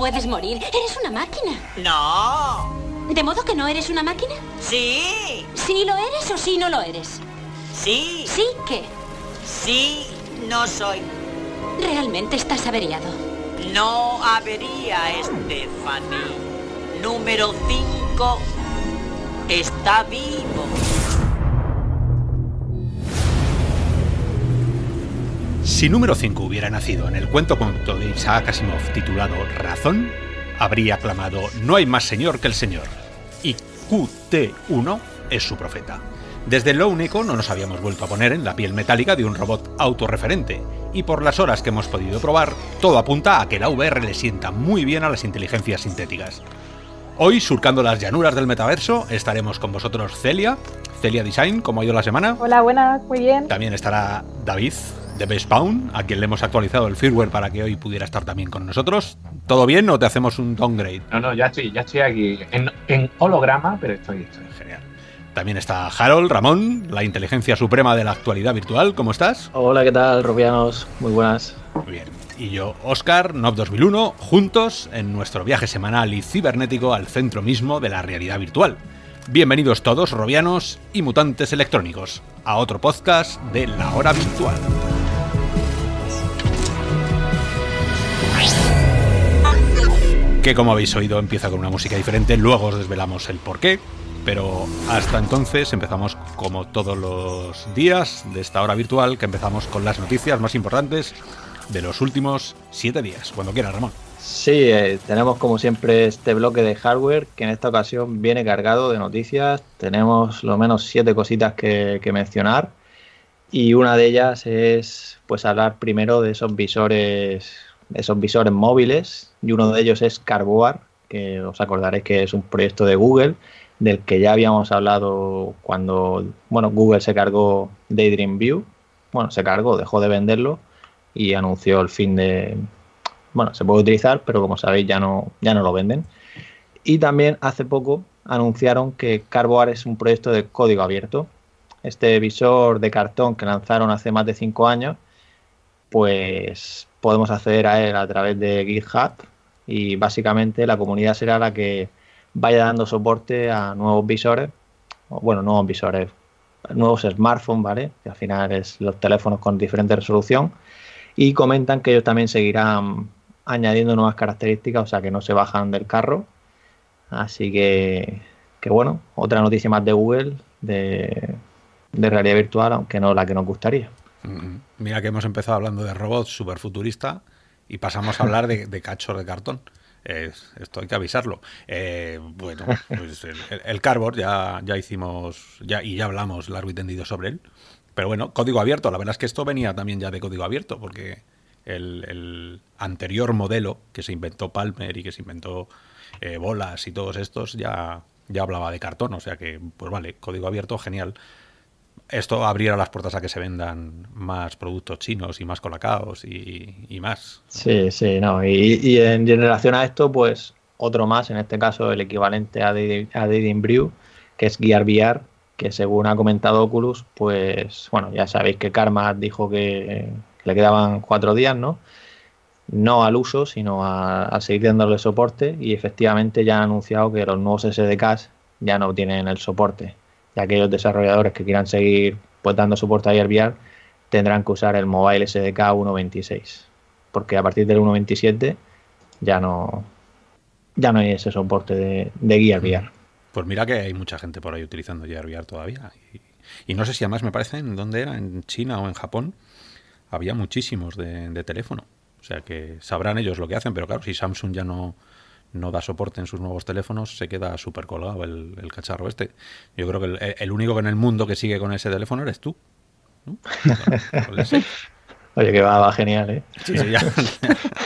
puedes morir. Eres una máquina. No. ¿De modo que no eres una máquina? Sí. ¿Sí lo eres o sí no lo eres? Sí. ¿Sí qué? Sí, no soy. Realmente estás averiado. No avería, Stephanie. Número 5 está vivo. Si número 5 hubiera nacido en el cuento conto de Isaac Asimov titulado Razón, habría clamado No hay más señor que el señor. Y QT1 es su profeta. Desde lo único no nos habíamos vuelto a poner en la piel metálica de un robot autorreferente, y por las horas que hemos podido probar, todo apunta a que la VR le sienta muy bien a las inteligencias sintéticas. Hoy, surcando las llanuras del metaverso, estaremos con vosotros Celia, Celia Design, como ha ido la semana? Hola, buenas, muy bien. También estará David de Bespawn, a quien le hemos actualizado el firmware para que hoy pudiera estar también con nosotros. ¿Todo bien o te hacemos un downgrade? No, no, ya estoy, ya estoy aquí en, holograma, pero estoy, Genial. También está Harold, Ramón, la inteligencia suprema de la actualidad virtual. ¿Cómo estás? Hola, ¿qué tal, Rubianos? Muy buenas. Muy bien. Y yo, Oscar, nov 2001, juntos en nuestro viaje semanal y cibernético al centro mismo de la realidad virtual Bienvenidos todos, robianos y mutantes electrónicos, a otro podcast de La Hora Virtual. Que como habéis oído empieza con una música diferente, luego os desvelamos el porqué, pero hasta entonces empezamos como todos los días de esta hora virtual, que empezamos con las noticias más importantes de los últimos siete días. Cuando quieras, Ramón. Sí, eh, tenemos como siempre este bloque de hardware que en esta ocasión viene cargado de noticias. Tenemos lo menos siete cositas que, mencionar y una de ellas es pues hablar primero de esos visores, esos visores móviles y uno de ellos es Carboar, que os acordaréis que es un proyecto de Google del que ya habíamos hablado cuando bueno Google se cargó Daydream View, bueno se cargó, dejó de venderlo y anunció el fin de bueno, se puede utilizar, pero como sabéis ya no, ya no lo venden. Y también hace poco anunciaron que Carboar es un proyecto de código abierto. Este visor de cartón que lanzaron hace más de cinco años, pues podemos acceder a él a través de GitHub y básicamente la comunidad será la que vaya dando soporte a nuevos visores, bueno, nuevos visores, nuevos smartphones, ¿vale? Que al final es los teléfonos con diferente resolución y comentan que ellos también seguirán añadiendo nuevas características, o sea que no se bajan del carro. Así que, que bueno, otra noticia más de Google de, realidad virtual, aunque no la que nos gustaría. Mm-hmm. Mira que hemos empezado hablando de robots super futurista y pasamos a hablar de, de cachos de cartón. esto hay que avisarlo. Eh, bueno, pues el, el ya, ya hicimos ya, y ya hablamos largo y tendido sobre él. Pero bueno, código abierto. La verdad es que esto venía también ya de código abierto, porque el, anterior modelo que se inventó Palmer y que se inventó eh, Bolas y todos estos, ya, ya hablaba de cartón. O sea que, pues vale, código abierto, genial. Esto abriera las puertas a que se vendan más productos chinos y más colacaos y, más. Sí, sí, no. Y, en, relación a esto, pues otro más, en este caso el equivalente a Dating Brew, que es Gear VR, que según ha comentado Oculus, pues bueno, ya sabéis que Karma dijo que le quedaban cuatro días, ¿no? No al uso, sino a, seguir dándole soporte y efectivamente ya han anunciado que los nuevos SDKs ya no tienen el soporte. Y aquellos desarrolladores que quieran seguir pues, dando soporte a VR tendrán que usar el Mobile SDK 1.26, porque a partir del 1.27 ya no, ya no hay ese soporte de, de Gear Pues mira que hay mucha gente por ahí utilizando Gear todavía. Y, y no sé si además me parece en dónde era, en China o en Japón, había muchísimos de, teléfono. O sea que sabrán ellos lo que hacen, pero claro, si Samsung ya no, no da soporte en sus nuevos teléfonos, se queda súper colgado el, cacharro este. Yo creo que el, único único en el mundo que sigue con ese teléfono eres tú. ¿no? Oye, que va, va genial, ¿eh? Sí,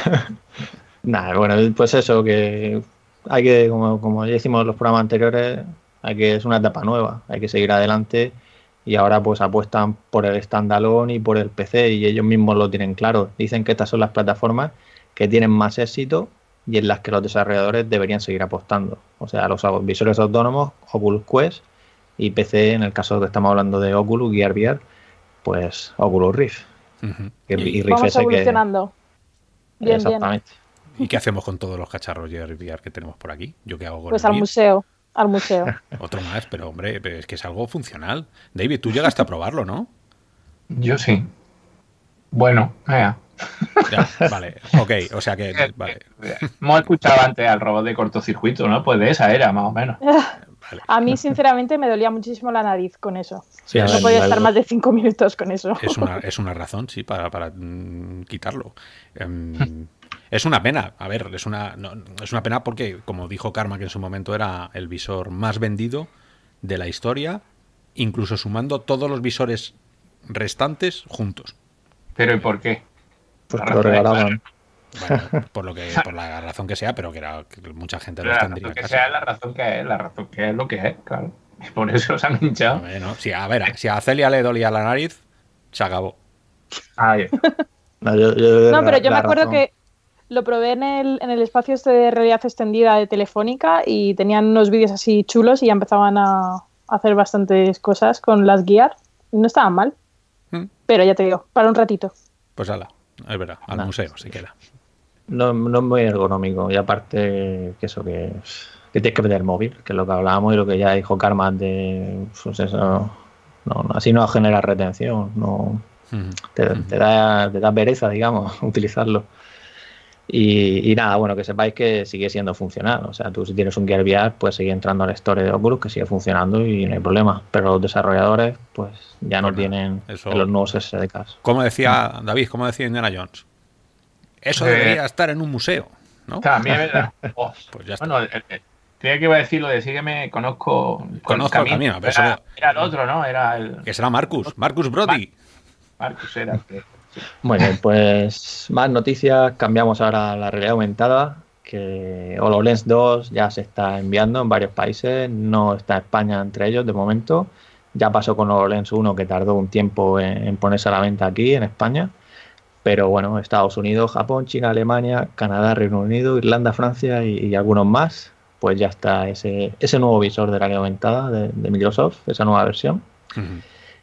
Nada, bueno, pues eso, que hay que, como, ya hicimos los programas anteriores, hay que, es una etapa nueva, hay que seguir adelante y ahora pues apuestan por el standalone y por el PC y ellos mismos lo tienen claro. Dicen que estas son las plataformas que tienen más éxito y en las que los desarrolladores deberían seguir apostando. O sea, los visores autónomos, Oculus Quest y PC, en el caso que estamos hablando de Oculus, Gear VR, pues Oculus Rift. y, Rift Vamos Exactamente. ¿Y qué hacemos con todos los cacharros Gear VR que tenemos por aquí? Yo qué hago Pues al museo al museo. Otro más, pero hombre, es que es algo funcional. David, tú llegaste a probarlo, ¿no? Yo sí. Bueno, ya. Ya, vale, ok, o sea que. Eh, vale. Hemos escuchado antes al robot de cortocircuito, ¿no? Pues de esa era, más o menos. A mí, sinceramente, me dolía muchísimo la nariz con eso. no podía estar más de cinco minutos con eso. Es una, razón, sí, para, para mm, quitarlo. Em, Es una pena, a ver, es una, es una pena porque, como dijo Karma, que en su momento era el visor más vendido de la historia, incluso sumando todos los visores restantes juntos. ¿Pero y por qué? Porque pues lo regalaban. Bueno, por lo que la razón que sea pero que, era, que mucha gente lo tendría que sea la razón que es la razón que es lo que es claro por eso se han hinchado a ver si a Celia le dolía la nariz se acabó no, pero yo me acuerdo que lo probé en el, en el espacio este de realidad extendida de Telefónica y tenían unos vídeos así chulos y ya empezaban a hacer bastantes cosas con las guías No estaban mal. Hmm. Pero ya te digo, para un ratito. Pues ala, es verdad, al museo si queda. No, no es muy ergonómico y aparte que eso que, que tienes que meter móvil, que es lo que hablábamos y lo que ya dijo Karma de pues eso, no, así no genera retención, no, hmm. te, hmm. da, te da pereza, digamos, utilizarlo. Y, nada, bueno, que sepáis que sigue siendo funcional. O sea, tú si tienes un Gear VR, pues sigue entrando al store de Oculus, que sigue funcionando y no hay problema. Pero los desarrolladores, pues ya no tienen los nuevos SDKs. Como decía mm. David, como decía Indiana Jones, eso eh, debería estar en un museo, ¿no? También, ¿verdad? Pues bueno, que iba decir lo de sígueme, conozco. Conozco el camino. pero era, el otro, ¿no? Era el... Que será Marcus, Marcus Brody. Marcus era bueno, pues más noticias. Cambiamos ahora a la realidad aumentada, que HoloLens 2 ya se está enviando en varios países, no está España entre ellos de momento. Ya pasó con HoloLens 1 que tardó un tiempo en, ponerse a la venta aquí en España. Pero bueno, Estados Unidos, Japón, China, Alemania, Canadá, Reino Unido, Irlanda, Francia y, algunos más, pues ya está ese, ese nuevo visor de realidad aumentada de, Microsoft, esa nueva versión.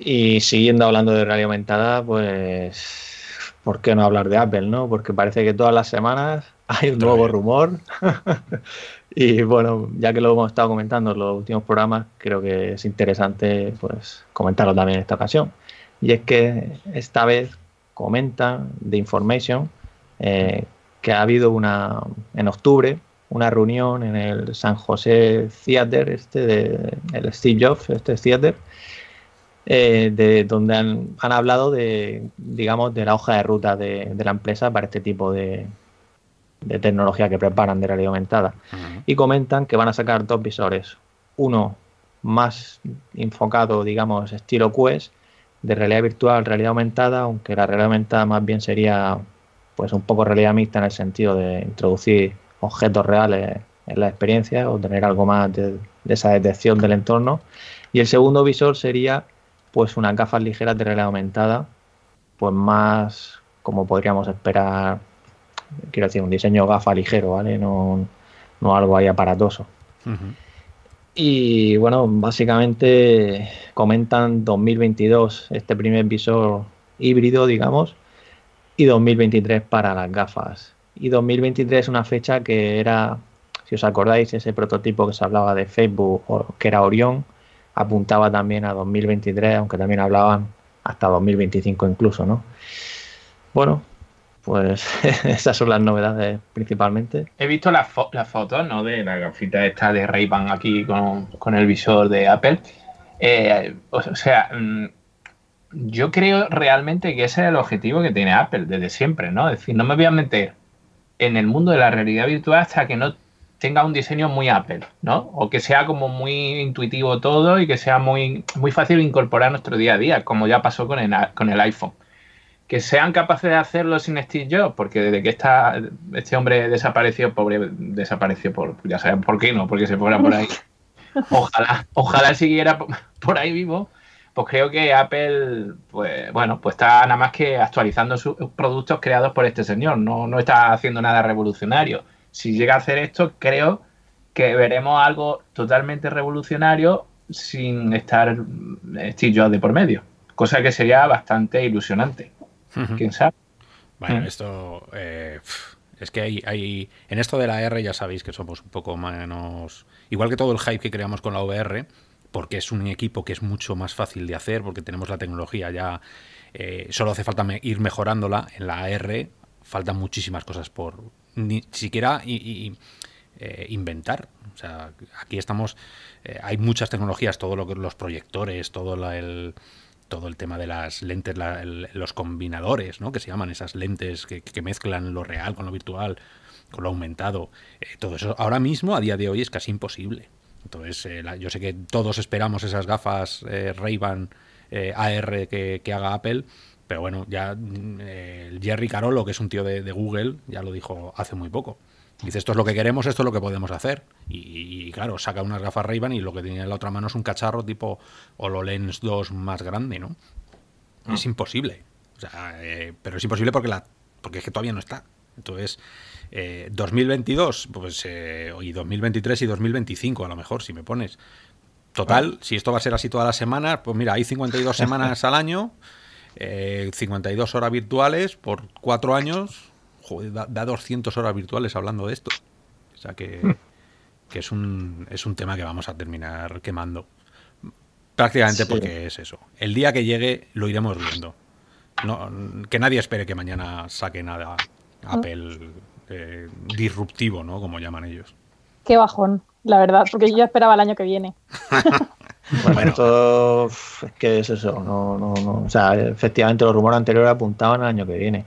Y siguiendo hablando de radio aumentada, pues, ¿por qué no hablar de Apple, no? Porque parece que todas las semanas hay un nuevo rumor. y bueno, ya que lo hemos estado comentando en los últimos programas, creo que es interesante pues comentarlo también en esta ocasión. Y es que esta vez comenta The Information eh, que ha habido una en octubre una reunión en el San José Theater, este de el Steve Jobs, este theater, eh, de donde han, hablado de, digamos, de la hoja de ruta de, la empresa para este tipo de, de tecnología que preparan de realidad aumentada. Y comentan que van a sacar dos visores. Uno más enfocado, digamos, estilo Quest, de realidad virtual, realidad aumentada, aunque la realidad aumentada más bien sería pues un poco realidad mixta en el sentido de introducir objetos reales en la experiencia o tener algo más de, de esa detección del entorno. Y el segundo visor sería pues unas gafas ligeras de realidad aumentada, pues más como podríamos esperar, quiero decir, un diseño gafa ligero, ¿vale? No, no algo ahí aparatoso. Y bueno, básicamente comentan 2022, este primer visor híbrido, digamos, y 2023 para las gafas. Y 2023 es una fecha que era, si os acordáis, ese prototipo que se hablaba de Facebook, que era Orión, apuntaba también a 2023, aunque también hablaban hasta 2025 incluso, ¿no? Bueno, pues esas son las novedades principalmente. He visto las, fotos, ¿no? De la gafita esta de ray -Ban aquí con, el visor de Apple. Eh, o sea, mm, yo creo realmente que ese es el objetivo que tiene Apple desde siempre, ¿no? Es decir, no me voy a meter en el mundo de la realidad virtual hasta que no tenga un diseño muy Apple, ¿no? O que sea como muy intuitivo todo y que sea muy, muy fácil incorporar nuestro día a día, como ya pasó con el, con el iPhone. Que sean capaces de hacerlo sin Steve Jobs, porque desde que esta, este hombre desapareció, pobre, desapareció por, ya saben por qué no, porque se fuera por ahí. Ojalá, ojalá siguiera por ahí vivo pues creo que Apple, pues bueno, pues está nada más que actualizando sus productos creados por este señor, no, no está haciendo nada revolucionario si llega a hacer esto, creo que veremos algo totalmente revolucionario sin estar mm, Steve de por medio, cosa que sería bastante ilusionante. ¿Quién sabe? Bueno, mm. esto eh, es que hay, hay, en esto de la R ya sabéis que somos un poco menos, igual que todo el hype que creamos con la VR, porque es un equipo que es mucho más fácil de hacer, porque tenemos la tecnología ya, eh, solo hace falta ir mejorándola en la AR, faltan muchísimas cosas por, ni siquiera eh, inventar. O sea, aquí estamos, eh, hay muchas tecnologías, todo lo que los proyectores, todo el todo el tema de las lentes, los combinadores, ¿no? Que se llaman esas lentes que, mezclan lo real con lo virtual, con lo aumentado. Eh, todo eso ahora mismo, a día de hoy, es casi imposible. Entonces, yo sé que todos esperamos esas gafas Rayban AR que, haga Apple, pero bueno, ya mm, el Jerry Carolo, que es un tío de, Google, ya lo dijo hace muy poco. Dice, esto es lo que queremos, esto es lo que podemos hacer. Y, claro, saca unas gafas ray y lo que tiene en la otra mano es un cacharro tipo HoloLens 2 más grande, ¿no? Ah. Es imposible. Eh, pero es imposible porque, la, porque es que todavía no está. Entonces, 2022, eh, pues, eh, y 2023 y 2025 a lo mejor, si me pones. Total, si esto va a ser así todas las semanas, pues mira, hay 52 semanas al año. 52 eh, horas virtuales por 4 años. da, 200 horas virtuales hablando de esto. O sea hmm. que, es, un, es un tema que vamos a terminar quemando. Prácticamente porque es eso. El día que llegue lo iremos viendo. No, que nadie espere que mañana saque nada hmm. Apple eh, disruptivo, ¿no? Como llaman ellos. Qué bajón, la verdad, porque yo esperaba el año que viene. Bueno, esto es que es eso. No, no, no. O sea, efectivamente los rumores anteriores apuntaban al año que viene.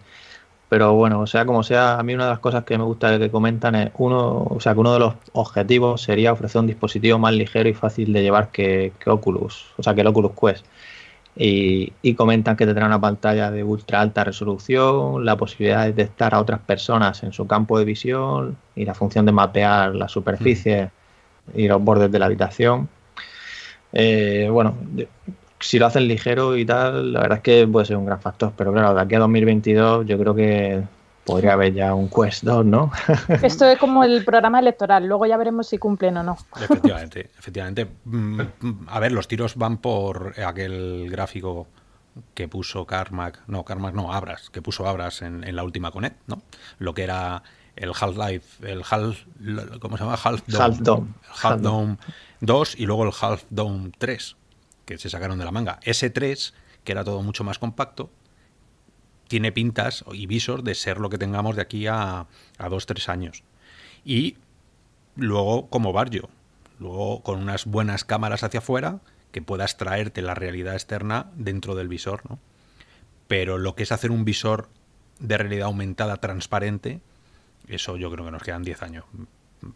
Pero bueno, o sea como sea, a mí una de las cosas que me gusta que comentan es uno, o sea, que uno de los objetivos sería ofrecer un dispositivo más ligero y fácil de llevar que, Oculus, o sea, que el Oculus Quest. Y, comentan que tendrá una pantalla de ultra alta resolución, la posibilidad de detectar a otras personas en su campo de visión y la función de mapear las mm. superficies y los bordes de la habitación. Eh, bueno, si lo hacen ligero y tal, la verdad es que puede ser un gran factor. Pero claro, de aquí a 2022 yo creo que podría haber ya un Quest 2, ¿no? Esto es como el programa electoral, luego ya veremos si cumplen o no. Efectivamente, efectivamente. Mm, a ver, los tiros van por aquel gráfico que puso Carmack, no, Carmack no, Abras, que puso Abras en, la última Connect, ¿no? Lo que era el Half-Life, el Half, ¿cómo se llama? Half-Dome. Half-Dome. half dome half dome 2 y luego el Half Dome 3, que se sacaron de la manga. Ese 3, que era todo mucho más compacto, tiene pintas y visor de ser lo que tengamos de aquí a, a 2-3 años. Y luego como barrio, luego con unas buenas cámaras hacia afuera que puedas traerte la realidad externa dentro del visor, ¿no? Pero lo que es hacer un visor de realidad aumentada transparente, eso yo creo que nos quedan 10 años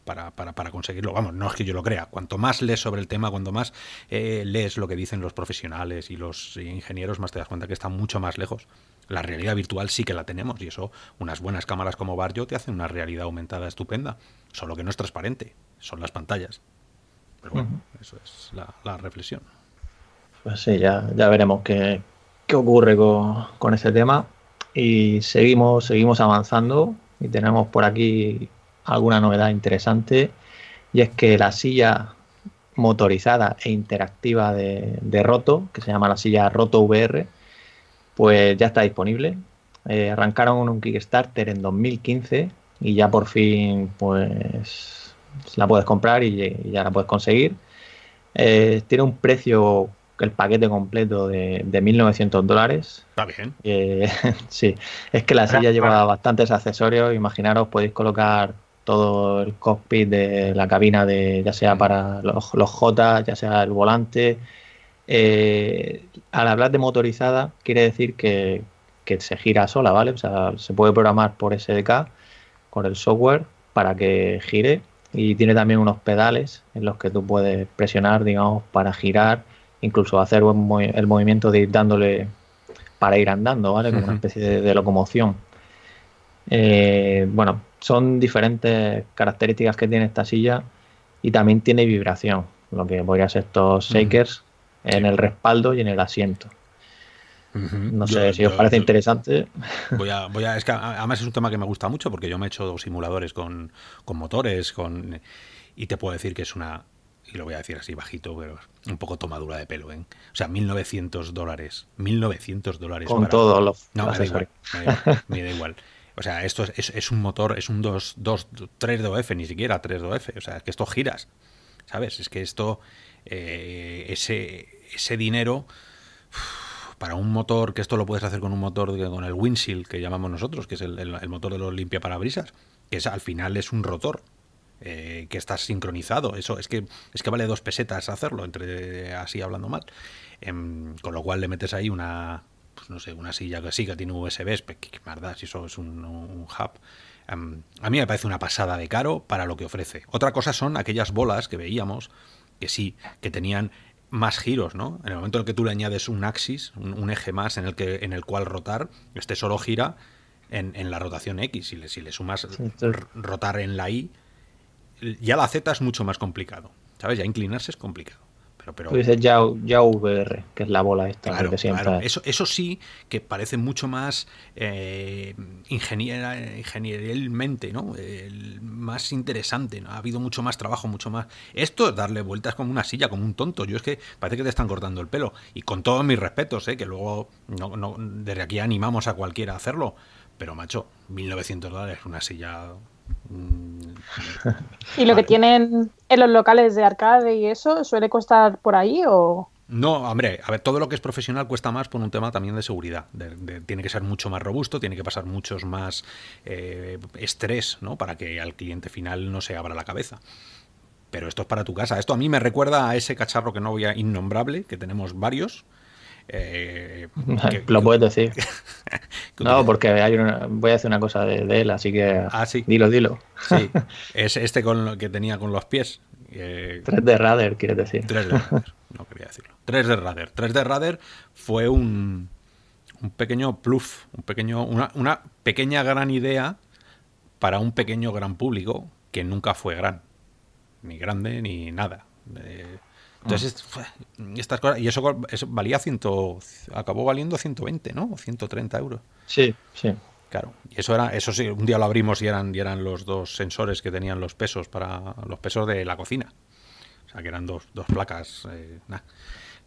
para, conseguirlo. Vamos, no es que yo lo crea. Cuanto más lees sobre el tema, cuanto más eh, lees lo que dicen los profesionales y los ingenieros, más te das cuenta que está mucho más lejos. La realidad virtual sí que la tenemos y eso, unas buenas cámaras como Barrio te hacen una realidad aumentada estupenda, solo que no es transparente, son las pantallas. Pero bueno, eso es la, reflexión. Pues sí, ya, ya veremos qué, ocurre con, ese tema y seguimos, seguimos avanzando y tenemos por aquí alguna novedad interesante y es que la silla motorizada e interactiva de, Roto, que se llama la silla Roto VR, pues ya está disponible. Eh, arrancaron un Kickstarter en 2015 y ya por fin pues la puedes comprar y, ya la puedes conseguir. Eh, tiene un precio, el paquete completo de, 1.900 dólares. Está bien. Eh, sí, es que la silla lleva bastantes accesorios. Imaginaros, podéis colocar todo el cockpit de la cabina de ya sea mm. para los, los J, ya sea el volante. Eh, al hablar de motorizada quiere decir que, que, se gira sola, ¿vale? O sea, se puede programar por SDK con el software para que gire y tiene también unos pedales en los que tú puedes presionar, digamos, para girar, incluso hacer el movimiento de ir dándole para ir andando, ¿vale? una especie de, locomoción. Eh, bueno, son diferentes características que tiene esta silla y también tiene vibración, lo que voy a hacer estos shakers en el respaldo y en el asiento. No sé si os parece interesante. Voy a, voy a, es además es un tema que me gusta mucho porque yo me he hecho simuladores con, motores, con y te puedo decir que es una, y lo voy a decir así bajito, pero un poco tomadura de pelo, ¿eh? O sea, 1.900 dólares. 1.900 dólares. Con todos todo, No, me da igual. O sea, esto es, es, un motor, es un 2, 2, 3DOF, ni siquiera 3DOF. O sea, es que esto giras, ¿sabes? Es que esto, eh, ese, ese dinero, para un motor, que esto lo puedes hacer con un motor, con el windshield que llamamos nosotros, que es el, motor de los limpiaparabrisas, que es, al final es un rotor, eh, que está sincronizado. Eso es que es que vale dos pesetas hacerlo, entre así hablando mal. Em, con lo cual le metes ahí una, pues no sé, una silla que sí que tiene USB, pero si eso es un, hub. a mí me parece una pasada de caro para lo que ofrece. Otra cosa son aquellas bolas que veíamos, que sí, que tenían más giros, ¿no? En el momento en el que tú le añades un axis, un, eje más en el, que, en el cual rotar, este solo gira en, la rotación X. Si le, sumas rotar en la Y, ya la Z es mucho más complicado. ¿Sabes? Ya inclinarse es complicado pero... ya, ya VR, que es la bola esta. siempre... Eso, sí que parece mucho más eh, ¿no? El más interesante, ¿no? Ha habido mucho más trabajo, mucho más... Esto es darle vueltas como una silla, como un tonto. Yo es que parece que te están cortando el pelo. Y con todos mis respetos, ¿eh? Que luego desde aquí animamos a cualquiera a hacerlo. Pero macho, 1.900 dólares, una silla Mm, ¿Y lo que tienen en los locales de arcade y eso suele costar por ahí o...? No, hombre, a ver, todo lo que es profesional cuesta más por un tema también de seguridad. tiene que ser mucho más robusto, tiene que pasar muchos más eh, estrés, ¿no? Para que al cliente final no se abra la cabeza. Pero esto es para tu casa. Esto a mí me recuerda a ese cacharro que no voy a innombrable, que tenemos varios, eh, lo puedes decir. no, porque voy a hacer una cosa de, él, así que ah, dilo, dilo. es este con lo que tenía con los pies. 3D Radar, quieres decir. 3D Radar, no quería decirlo. 3D Radar. fue un, un pequeño pluf, un pequeño, una, pequeña gran idea para un pequeño gran público que nunca fue gran, ni grande ni nada. Eh, entonces, ah. estas cosas, y eso, valía ciento... acabó valiendo 120, ¿no? 130 euros. Sí, sí. Claro, y eso era, eso sí, un día lo abrimos y eran, eran los dos sensores que tenían los pesos para los pesos de la cocina. O sea, que eran dos, placas. Eh,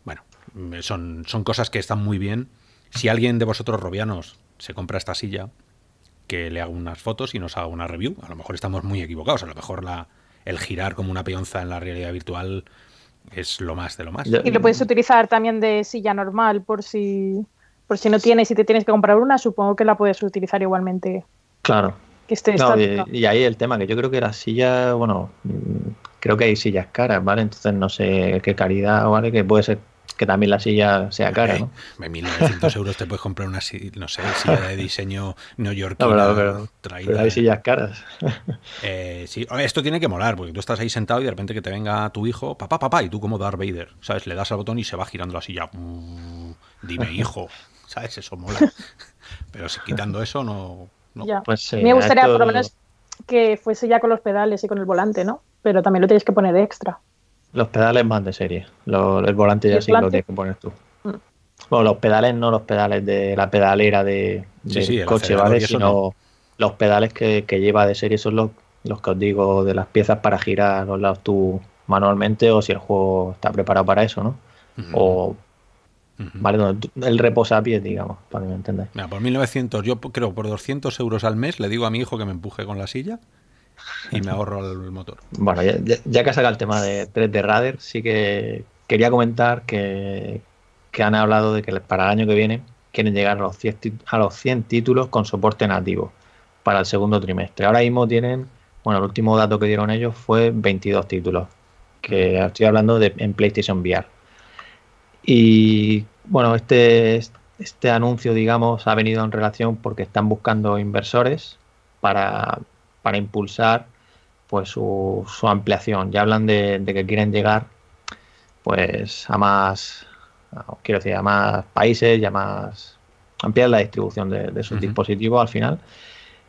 bueno, mm, son, son cosas que están muy bien. Si alguien de vosotros robianos se compra esta silla, que le haga unas fotos y nos haga una review. A lo mejor estamos muy equivocados. A lo mejor la, el girar como una peonza en la realidad virtual es lo más de lo más. Y lo puedes utilizar también de silla normal por si por si no tienes y te tienes que comprar una, supongo que la puedes utilizar igualmente. Claro. y, ahí el tema, que yo creo que la silla, bueno, mm, creo que hay sillas caras, ¿vale? Entonces no sé qué calidad, ¿vale? Que puede ser que también la silla sea cara, ¿no? 1.900 euros te puedes comprar una, silla de diseño neoyorquino. No, pero, hay sillas caras. Eh, sí, esto tiene que molar, porque tú estás ahí sentado y de repente que te venga tu hijo, papá, papá, y tú como Darth Vader, ¿sabes? Le das al botón y se va girando la silla. Mm, dime, hijo, ¿sabes? Eso mola. Pero quitando eso, no... Pues, eh, Me gustaría por lo menos que fuese ya con los pedales y con el volante, ¿no? Pero también lo tienes que poner de extra. Los pedales más de serie. Los, el volante ya sí lo tienes que poner tú. Bueno, los pedales no los pedales de la pedalera de, del coche, ¿vale? Sino los pedales que, lleva de serie son los, los que os digo de las piezas para girar los lados tú manualmente o si el juego está preparado para eso, ¿no? O Vale, el reposapiés, digamos, para que me entendáis. por 1900, yo creo por 200 euros al mes le digo a mi hijo que me empuje con la silla y me ahorro el motor. Bueno, ya, que ha sacado el tema de 3D Radar, sí que quería comentar que, han hablado de que para el año que viene quieren llegar a los 100, a los 100 títulos con soporte nativo para el segundo trimestre. Ahora mismo tienen, bueno, el último dato que dieron ellos fue 22 títulos, que estoy hablando de en PlayStation VR. Y bueno, este, este anuncio, digamos, ha venido en relación porque están buscando inversores para para impulsar pues su, ampliación. Ya hablan de, que quieren llegar pues a más, quiero decir, a más países y más ampliar la distribución de, sus dispositivos al final.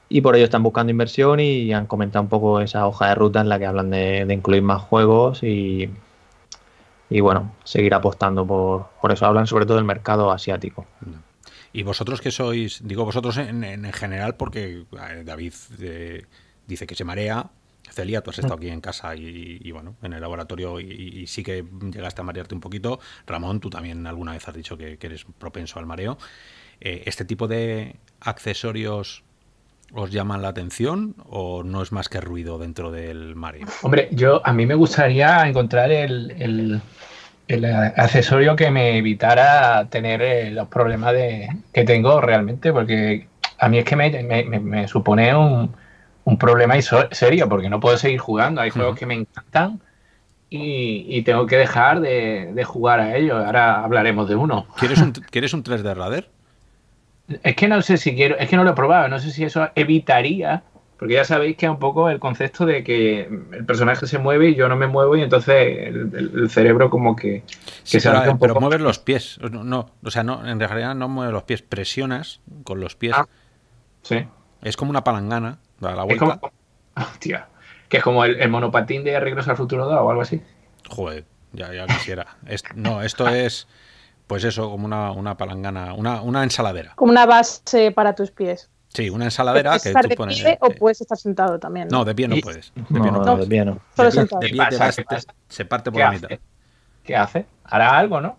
Y por ello están buscando inversión y han comentado un poco esa hoja de ruta en la que hablan de, incluir más juegos y, bueno, seguir apostando por, por eso. Hablan sobre todo del mercado asiático. Y vosotros que sois, digo vosotros en, general, porque David eh, dice que se marea. Celia, tú has estado mm. aquí en casa y, bueno, en el laboratorio y, sí que llegaste a marearte un poquito. Ramón, tú también alguna vez has dicho que, eres propenso al mareo. Eh, ¿Este tipo de accesorios os llaman la atención o no es más que ruido dentro del mareo? Hombre, yo a mí me gustaría encontrar el, accesorio que me evitara tener eh, los problemas de, que tengo realmente, porque a mí es que me supone un, un problema serio, porque no puedo seguir jugando. Hay juegos que me encantan y, tengo que dejar de, jugar a ellos. Ahora hablaremos de uno. ¿Quieres un, un 3D Radar? Es que no sé si quiero, es que no lo he probado, no sé si eso evitaría, porque ya sabéis que es un poco el concepto de que el personaje se mueve y yo no me muevo y entonces el, cerebro como que, se pero, un poco. pero los pies, no, o sea, no, en realidad no mueves los pies, presionas con los pies. Ah, sí. Es como una palangana que es como el, monopatín de Regreso al Futuro 2 o algo así. Joder, ya, quisiera. no, esto es, pues eso, como una, una palangana, una, una, ensaladera. Como una base para tus pies. Sí, una ensaladera puedes que estar de Pie, o eh, puedes estar sentado también. No, de pie no puedes. De pie no, puedes. de pie no. se parte por la mitad. ¿Qué hace? ¿Hará algo, no?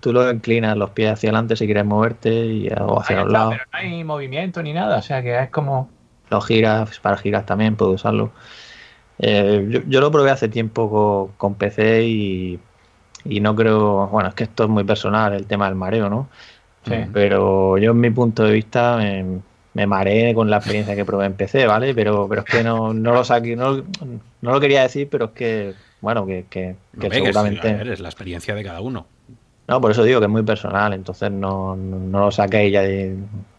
tú lo inclinas los pies hacia adelante si quieres moverte y, o hacia los lados. Pero no hay movimiento ni nada, o sea que es como. Los giras, pues, para giras también puedo usarlo. Eh, yo, lo probé hace tiempo con, con PC y, no creo, bueno, es que esto es muy personal, el tema del mareo, ¿no? Pero yo en mi punto de vista me, mareé con la experiencia que probé en PC, ¿vale? Pero, pero es que no, lo saqué, no, no lo quería decir, pero es que, bueno, que, que, seguramente... es la experiencia de cada uno. No, por eso digo que es muy personal, entonces no, no lo saqué ya de,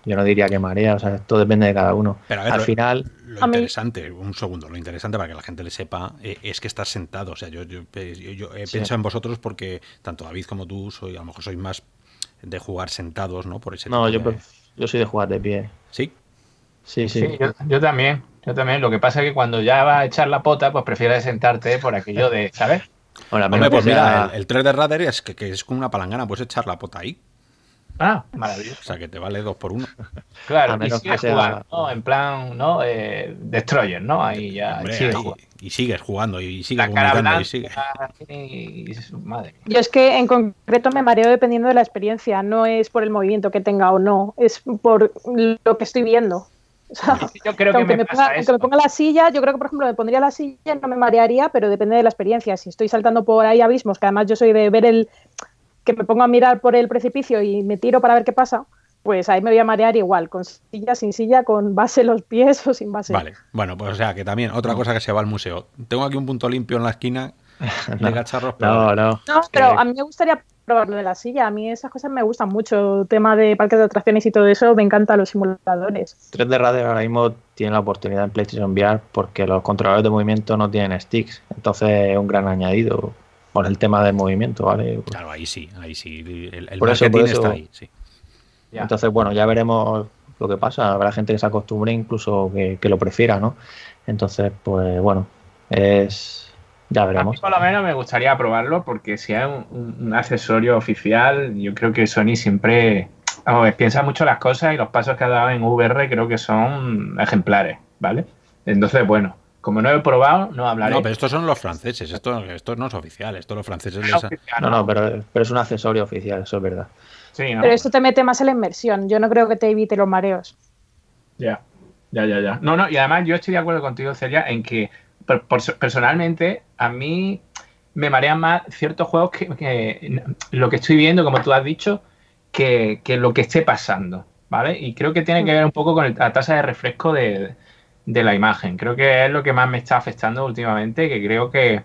yo no diría que marea, o sea, todo depende de cada uno. Pero al final. Lo interesante, un segundo, lo interesante para que la gente le sepa eh, es que estás sentado. O sea, yo, yo, eh, he pensado en vosotros porque tanto David como tú soy, a lo mejor sois más de jugar sentados, ¿no? Por ese no, yo, soy de jugar de pie. ¿Sí? Sí, sí. yo, también. Yo también. Lo que pasa es que cuando ya va a echar la pota, pues prefieres sentarte por aquello de, ¿sabes? Hombre, pues mira, el, 3 de Radar es que, que es como una palangana, puedes echar la pota ahí. Ah, maravilloso. O sea, que te vale dos por uno. Claro, que ¿no? En plan, ¿no? Eh, destroyer, ¿no? Ahí ya. y sigues jugando y sigues cargando, y Yo es que en concreto me mareo dependiendo de la experiencia. No es por el movimiento que tenga o no, es por lo que estoy viendo. O yo creo que, me ponga, la silla, yo creo que por ejemplo me pondría la silla, y no me marearía, pero depende de la experiencia. Si estoy saltando por ahí abismos, que además yo soy de ver el que me pongo a mirar por el precipicio y me tiro para ver qué pasa, pues ahí me voy a marear igual, con silla, sin silla, con base los pies o sin base. Vale, bueno, pues o sea que también otra cosa que se va al museo. Tengo aquí un punto limpio en la esquina de cacharros. no, pero... No, no. No, pero a mí me gustaría probar de la silla. A mí esas cosas me gustan mucho. tema de parques de atracciones y todo eso, me encantan los simuladores. 3D Radio ahora mismo tiene la oportunidad en PlayStation VR porque los controladores de movimiento no tienen sticks. Entonces es un gran añadido el tema del movimiento, ¿vale? Claro, ahí sí, ahí sí. El, por eso, por eso, ahí, sí. Entonces, bueno, ya veremos lo que pasa. Habrá gente que se acostumbre, incluso que, lo prefiera, ¿no? Entonces, pues bueno, es. Ya veremos. A por lo menos me gustaría probarlo porque si es un, accesorio oficial, yo creo que Sony siempre piensa mucho las cosas y los pasos que ha dado en VR creo que son ejemplares, ¿vale? Entonces, bueno, como no he probado, no hablaré. No, pero estos son los franceses, esto, esto no es oficial, esto los franceses... No, no, no, pero, es un accesorio oficial, eso es verdad. Pero esto te mete más en la inmersión, yo no creo que te evite los mareos. Ya, ya, ya, ya. No, no, y además yo estoy de acuerdo contigo, Celia, en que personalmente a mí me marean más ciertos juegos que, lo que estoy viendo, como tú has dicho, que, lo que esté pasando, ¿vale? Y creo que tiene que mm. ver un poco con la tasa de refresco de, de la imagen. Creo que es lo que más me está afectando últimamente, que creo que,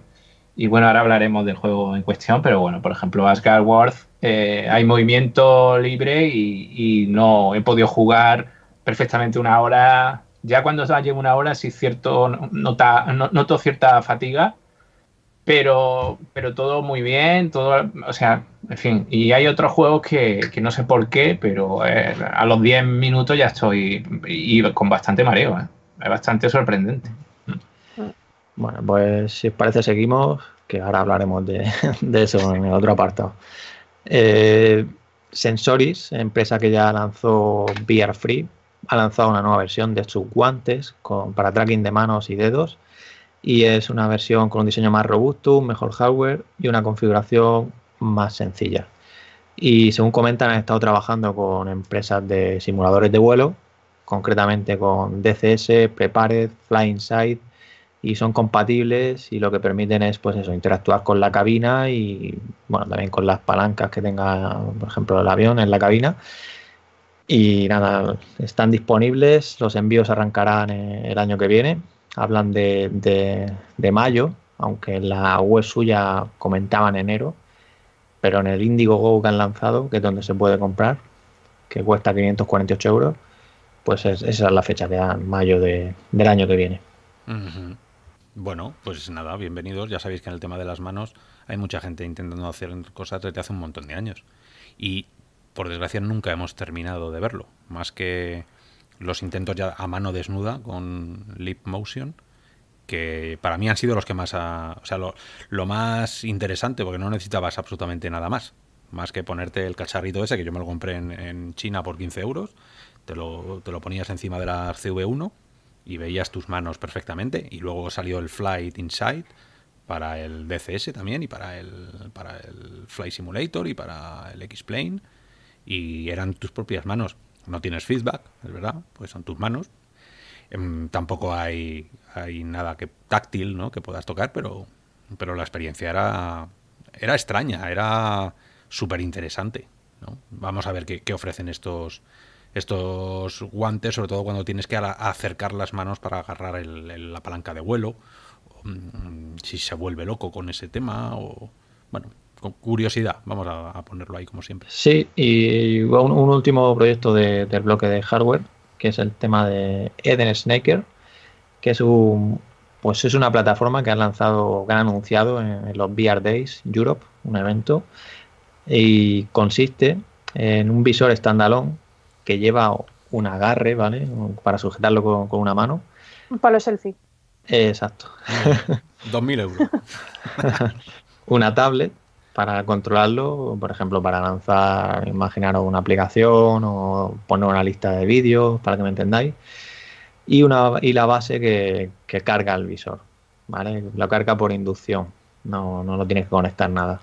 y bueno, ahora hablaremos del juego en cuestión, pero bueno, por ejemplo, Asgard Worth, eh, hay movimiento libre y, no he podido jugar perfectamente una hora. Ya cuando llevo una hora sí cierto, noto cierta fatiga, pero, pero todo muy bien, todo, o sea, en fin, y hay otros juegos que, no sé por qué, pero eh, a los 10 minutos ya estoy y, con bastante mareo. ¿eh? es bastante sorprendente. Bueno, pues si os parece seguimos, que ahora hablaremos de, eso en el otro apartado. Eh, Sensoris, empresa que ya lanzó VR Free, ha lanzado una nueva versión de sus guantes para tracking de manos y dedos y es una versión con un diseño más robusto, mejor hardware y una configuración más sencilla. Y según comentan, han estado trabajando con empresas de simuladores de vuelo concretamente con DCS, Prepared, Flying inside y son compatibles y lo que permiten es pues eso, interactuar con la cabina y bueno, también con las palancas que tenga, por ejemplo, el avión en la cabina. Y nada, están disponibles, los envíos arrancarán el año que viene, hablan de, mayo, aunque en la web suya comentaban enero, pero en el Go que han lanzado, que es donde se puede comprar, que cuesta 548 euros, pues esa es la fecha que mayo de, del año que viene. Bueno, pues nada, bienvenidos. Ya sabéis que en el tema de las manos hay mucha gente intentando hacer cosas desde hace un montón de años. Y por desgracia nunca hemos terminado de verlo, más que los intentos ya a mano desnuda con lip Motion, que para mí han sido los que más... o sea, lo, más interesante, porque no necesitabas absolutamente nada más, más que ponerte el cacharrito ese, que yo me lo compré en, en China por 15 euros, te lo, te lo ponías encima de la CV1 y veías tus manos perfectamente. Y luego salió el Flight Insight para el DCS también y para el, para el Flight Simulator y para el X-Plane. Y eran tus propias manos. No tienes feedback, es verdad, pues son tus manos. Em, tampoco hay, hay nada que táctil ¿no? que puedas tocar, pero, pero la experiencia era, era extraña, era súper interesante. Vamos a ver qué ofrecen estos, estos guantes, sobre todo cuando tienes que acercar las manos para agarrar la palanca de vuelo, mm, si se vuelve loco con ese tema, o bueno, con curiosidad, vamos a, ponerlo ahí como siempre. Sí, y un, último proyecto del bloque de hardware, que es el tema de Eden Snaker, que es un, pues es una plataforma que han lanzado, han anunciado en, en los VR Days Europe, un evento, y consiste en un visor standalone que lleva un agarre, ¿vale? Para sujetarlo con, con una mano. Un palo selfie. exacto. 2.000 euros. una tablet para controlarlo, por ejemplo, para lanzar, imaginaros una aplicación o poner una lista de vídeos, para que me entendáis. Y, una, y la base que, que carga el visor, ¿vale? la carga por inducción, no, no lo tienes que conectar nada.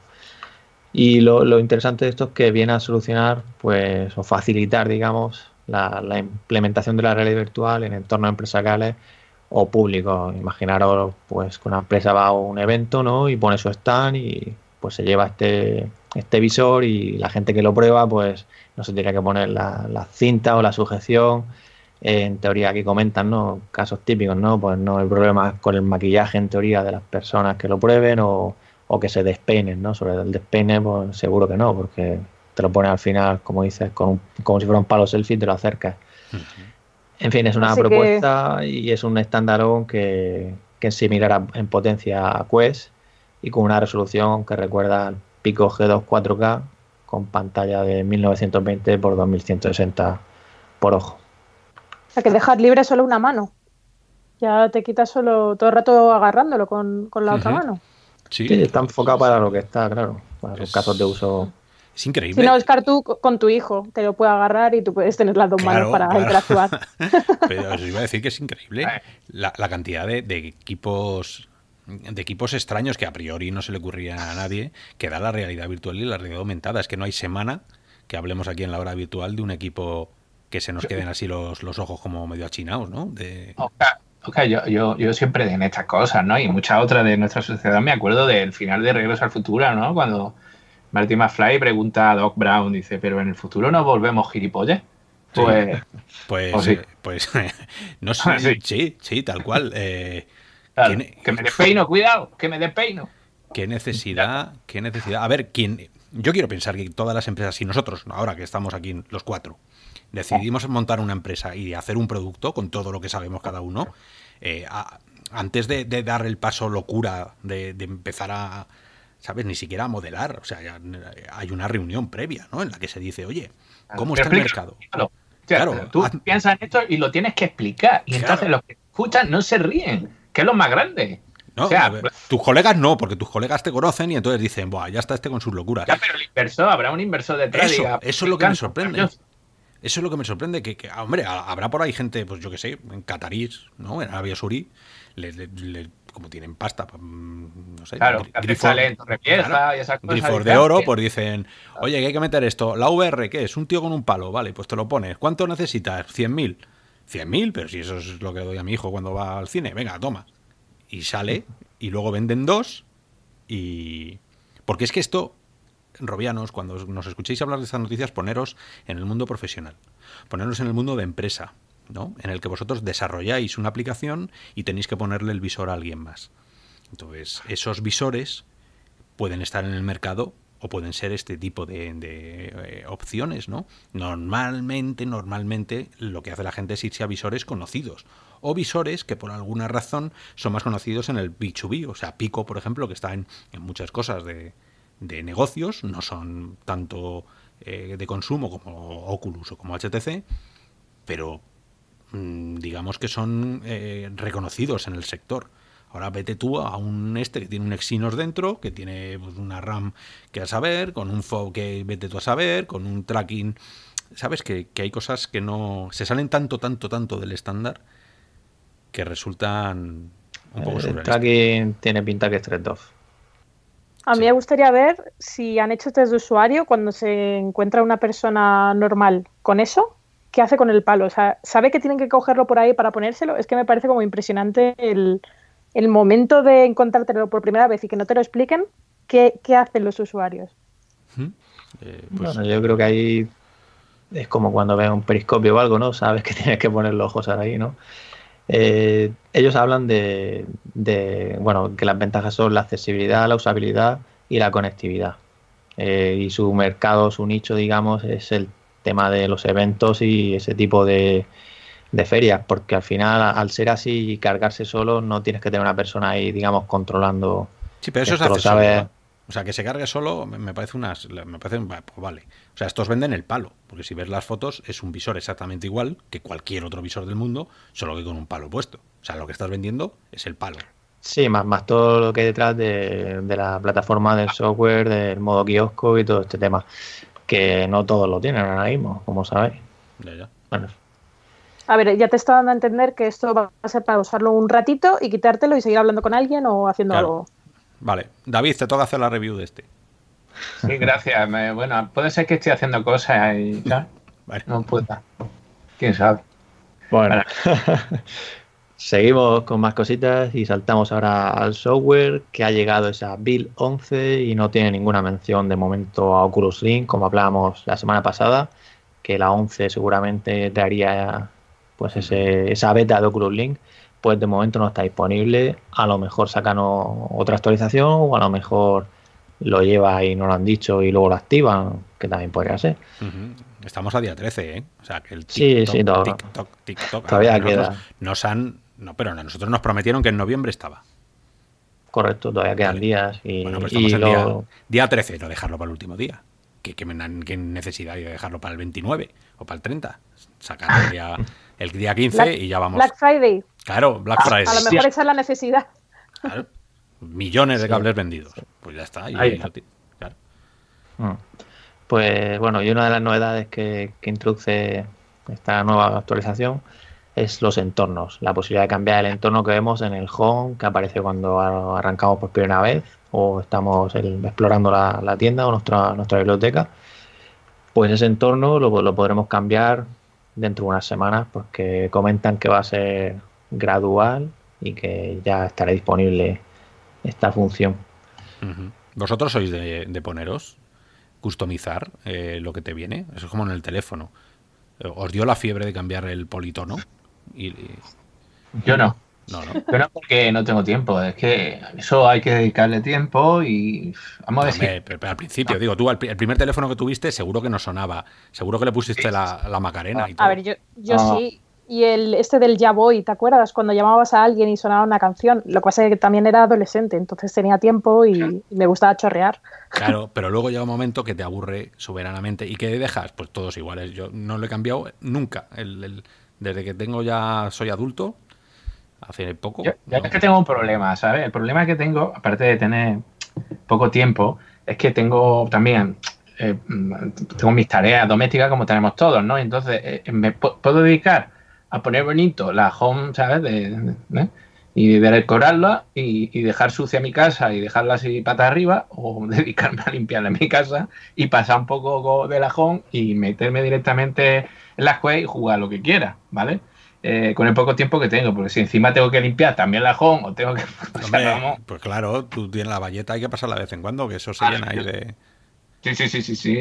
Y lo, lo, interesante de esto es que viene a solucionar, pues, o facilitar, digamos, la, la implementación de la realidad virtual en entornos empresariales o públicos. Imaginaros, pues, que una empresa va a un evento, ¿no? Y pone su stand y, pues, se lleva este, este visor y la gente que lo prueba, pues, no se tiene que poner la, cinta o la sujeción. en teoría aquí comentan, ¿no? Casos típicos, ¿no? Pues no hay problemas con el maquillaje en teoría de las personas que lo prueben o o que se despeinen, ¿no? Sobre el despeine, pues, seguro que no, porque te lo pones al final, como dices, con como si fuera un palo selfie, te lo acercas. En fin, es una propuesta y es un estándarón que, que es similar en potencia a Quest y con una resolución que recuerda al Pico G2 4K con pantalla de 1920 x 2160 por ojo. O sea, que dejas libre solo una mano. Ya te quitas solo todo el rato agarrándolo con, la otra mano. Sí. está enfocado para lo que está, claro, para los casos de uso. Es increíble. Si no, que tú con tu hijo, te lo puede agarrar y tú puedes tener las dos manos para interactuar. Pero os iba a decir que es increíble eh. la, cantidad de, equipos de equipos extraños que a priori no se le ocurría a nadie, que da la realidad virtual y la realidad aumentada. Es que no hay semana que hablemos aquí en la hora virtual de un equipo que se nos queden así los, los ojos como medio achinados, ¿no? De yo, siempre en estas cosas, ¿no? Y muchas otras de nuestra sociedad me acuerdo del final de Regreso al Futuro, ¿no? Cuando Marty McFly pregunta a Doc Brown, dice, pero en el futuro no volvemos gilipollas. Pues, pues, pues no ah, sé, sí. sí, tal cual. Eh, e-? que me despeino, cuidado, que me despeino. Qué necesidad, qué necesidad. A ver, ¿quién? yo quiero pensar que todas las empresas, y nosotros, ahora que estamos aquí los cuatro, decidimos montar una empresa y hacer un producto con todo lo que sabemos cada uno, eh, antes de, dar el paso locura de, empezar a, ¿sabes? Ni siquiera a modelar, o sea, eh, hay una reunión previa, ¿no? En la que se dice, oye, ¿cómo está el mercado? Claro, tú piensas en esto y lo tienes que explicar. Y entonces los que escuchan no se ríen, que es lo más grande. No, tus colegas no, porque tus colegas te conocen y entonces dicen, Buah, ya está este con sus locuras. Ya, pero el inversor, habrá un inversor detrás. Eso, eso es lo que me sorprende. Eso es lo que me sorprende, que, ah, hombre, habrá por ahí gente, pues yo qué sé, en Catarís, ¿no? En Arabia Surí, como tienen pasta, pues, mm, no sé. Claro, grifos, de oro, pues dicen, oye, que hay que meter esto. La VR, ¿qué es? Un tío con un palo, vale, pues te lo pones. ¿Cuánto necesitas? 100.000. mil pero si eso es lo que doy a mi hijo cuando va al cine, venga, toma. Y sale, y luego venden dos, y... Porque es que esto, robianos, cuando nos escuchéis hablar de estas noticias, poneros en el mundo profesional, poneros en el mundo de empresa, ¿no? en el que vosotros desarrolláis una aplicación y tenéis que ponerle el visor a alguien más. Entonces, esos visores pueden estar en el mercado o pueden ser este tipo de, eh, opciones, ¿no? Normalmente, normalmente lo que hace la gente es irse a visores conocidos o visores que por alguna razón son más conocidos en el B2B, o sea, Pico, por ejemplo, que está en muchas cosas de, de negocios, no son tanto eh, de consumo como Oculus o como HTC, pero mm, digamos que son eh, reconocidos en el sector. Ahora vete tú a un este que tiene un Exynos dentro, que tiene pues, una RAM que a saber, con un FOB que vete tú a saber, con un tracking. Sabes que, hay cosas que no. se salen tanto, tanto, tanto del estándar que resultan un poco El tracking tiene pinta que es a mí me gustaría ver si han hecho test de usuario cuando se encuentra una persona normal con eso, ¿qué hace con el palo? ¿sabe que tienen que cogerlo por ahí para ponérselo? Es que me parece como impresionante el, momento de encontrártelo por primera vez y que no te lo expliquen, ¿qué, qué hacen los usuarios? Eh, pues bueno, yo creo que ahí es como cuando ves un periscopio o algo, ¿no? Sabes que tienes que poner los ojos ahí, ¿no? Eh, ellos hablan de, bueno, que las ventajas son la accesibilidad, la usabilidad y la conectividad. Eh, y su mercado, su nicho, digamos, es el tema de los eventos y ese tipo de, ferias, porque al final, al ser así y cargarse solo, no tienes que tener una persona ahí, digamos, controlando. Sí, pero eso es accesible. O sea, que se cargue solo me parece una... Me parece. Pues vale. O sea, estos venden el palo, porque si ves las fotos es un visor exactamente igual que cualquier otro visor del mundo, solo que con un palo puesto. O sea, lo que estás vendiendo es el palo. Sí, más, más todo lo que hay detrás de, la plataforma, del software, del modo kiosco y todo este tema, que no todos lo tienen ahora mismo, como sabéis. Ya, ya. Bueno. A ver, ya te está dando a entender que esto va a ser para usarlo un ratito y quitártelo y seguir hablando con alguien o haciendo algo. Vale, David, te toca hacer la review de este. Sí, gracias. bueno, puede ser que esté haciendo cosas y no importa. Quién sabe. Bueno. Seguimos con más cositas y saltamos ahora al software que ha llegado esa Bill 11 y no tiene ninguna mención de momento a Oculus Link, como hablábamos la semana pasada, que la 11 seguramente traería pues ese, esa beta de Oculus Link, pues de momento no está disponible. A lo mejor sacan otra actualización o a lo mejor lo lleva y no lo han dicho y luego lo activan, que también podría ser. Estamos a día 13, ¿eh? O sea, que el TikTok, sí, sí, no, todavía queda. Nos han, no, pero a nosotros nos prometieron que en noviembre estaba. Correcto, todavía quedan días. Y, pues día, 13, no dejarlo para el último día. ¿Qué, qué, hay necesidad de dejarlo para el 29 o para el 30? sacar el día, el 15 y ya vamos. Black Friday. Claro, Black Friday. A, lo mejor esa es la necesidad. Claro millones de cables vendidos. Pues ya está. Mm. Pues bueno, y una de las novedades que, introduce esta nueva actualización es los entornos, la posibilidad de cambiar el entorno que vemos en el home, que aparece cuando arrancamos por primera vez o estamos explorando la, tienda o nuestra, biblioteca. Pues ese entorno lo, lo podremos cambiar dentro de unas semanas porque comentan que va a ser gradual y que ya estará disponible esta función. ¿Vosotros sois de, poneros, customizar eh, lo que te viene? Eso es como en el teléfono. Eh, ¿Os dio la fiebre de cambiar el politono? Yo no. No, no. Yo no porque no tengo tiempo. Es que eso hay que dedicarle tiempo y vamos a decir. al principio, digo, tú el primer teléfono que tuviste seguro que no sonaba. Seguro que le pusiste la, macarena. Y todo. A ver, yo, yo ah. sí y el este del Ya Voy, ¿te acuerdas? Cuando llamabas a alguien y sonaba una canción. Lo que pasa es que también era adolescente, entonces tenía tiempo y, me gustaba chorrear. Claro, pero luego llega un momento que te aburre soberanamente y que dejas, pues todos iguales. Yo no lo he cambiado nunca. desde que tengo ya soy adulto, hace poco. Yo, es que tengo un problema, ¿sabes? El problema que tengo, aparte de tener poco tiempo, es que tengo también eh, mm, tengo mis tareas domésticas como tenemos todos, ¿no? Entonces, eh, eh, me puedo dedicar a poner bonito la home, ¿sabes? de, ¿eh? Y decorarla y, dejar sucia mi casa y dejarla así pata arriba o dedicarme a limpiarla en mi casa y pasar un poco de la home y meterme directamente en la juez y jugar lo que quiera, ¿vale? Eh, con el poco tiempo que tengo, porque si encima tengo que limpiar también la home o tengo que... pues claro, tú tienes la valleta, hay que pasarla de vez en cuando, que eso se ah, llena ahí de... Sí, sí, sí, sí, sí.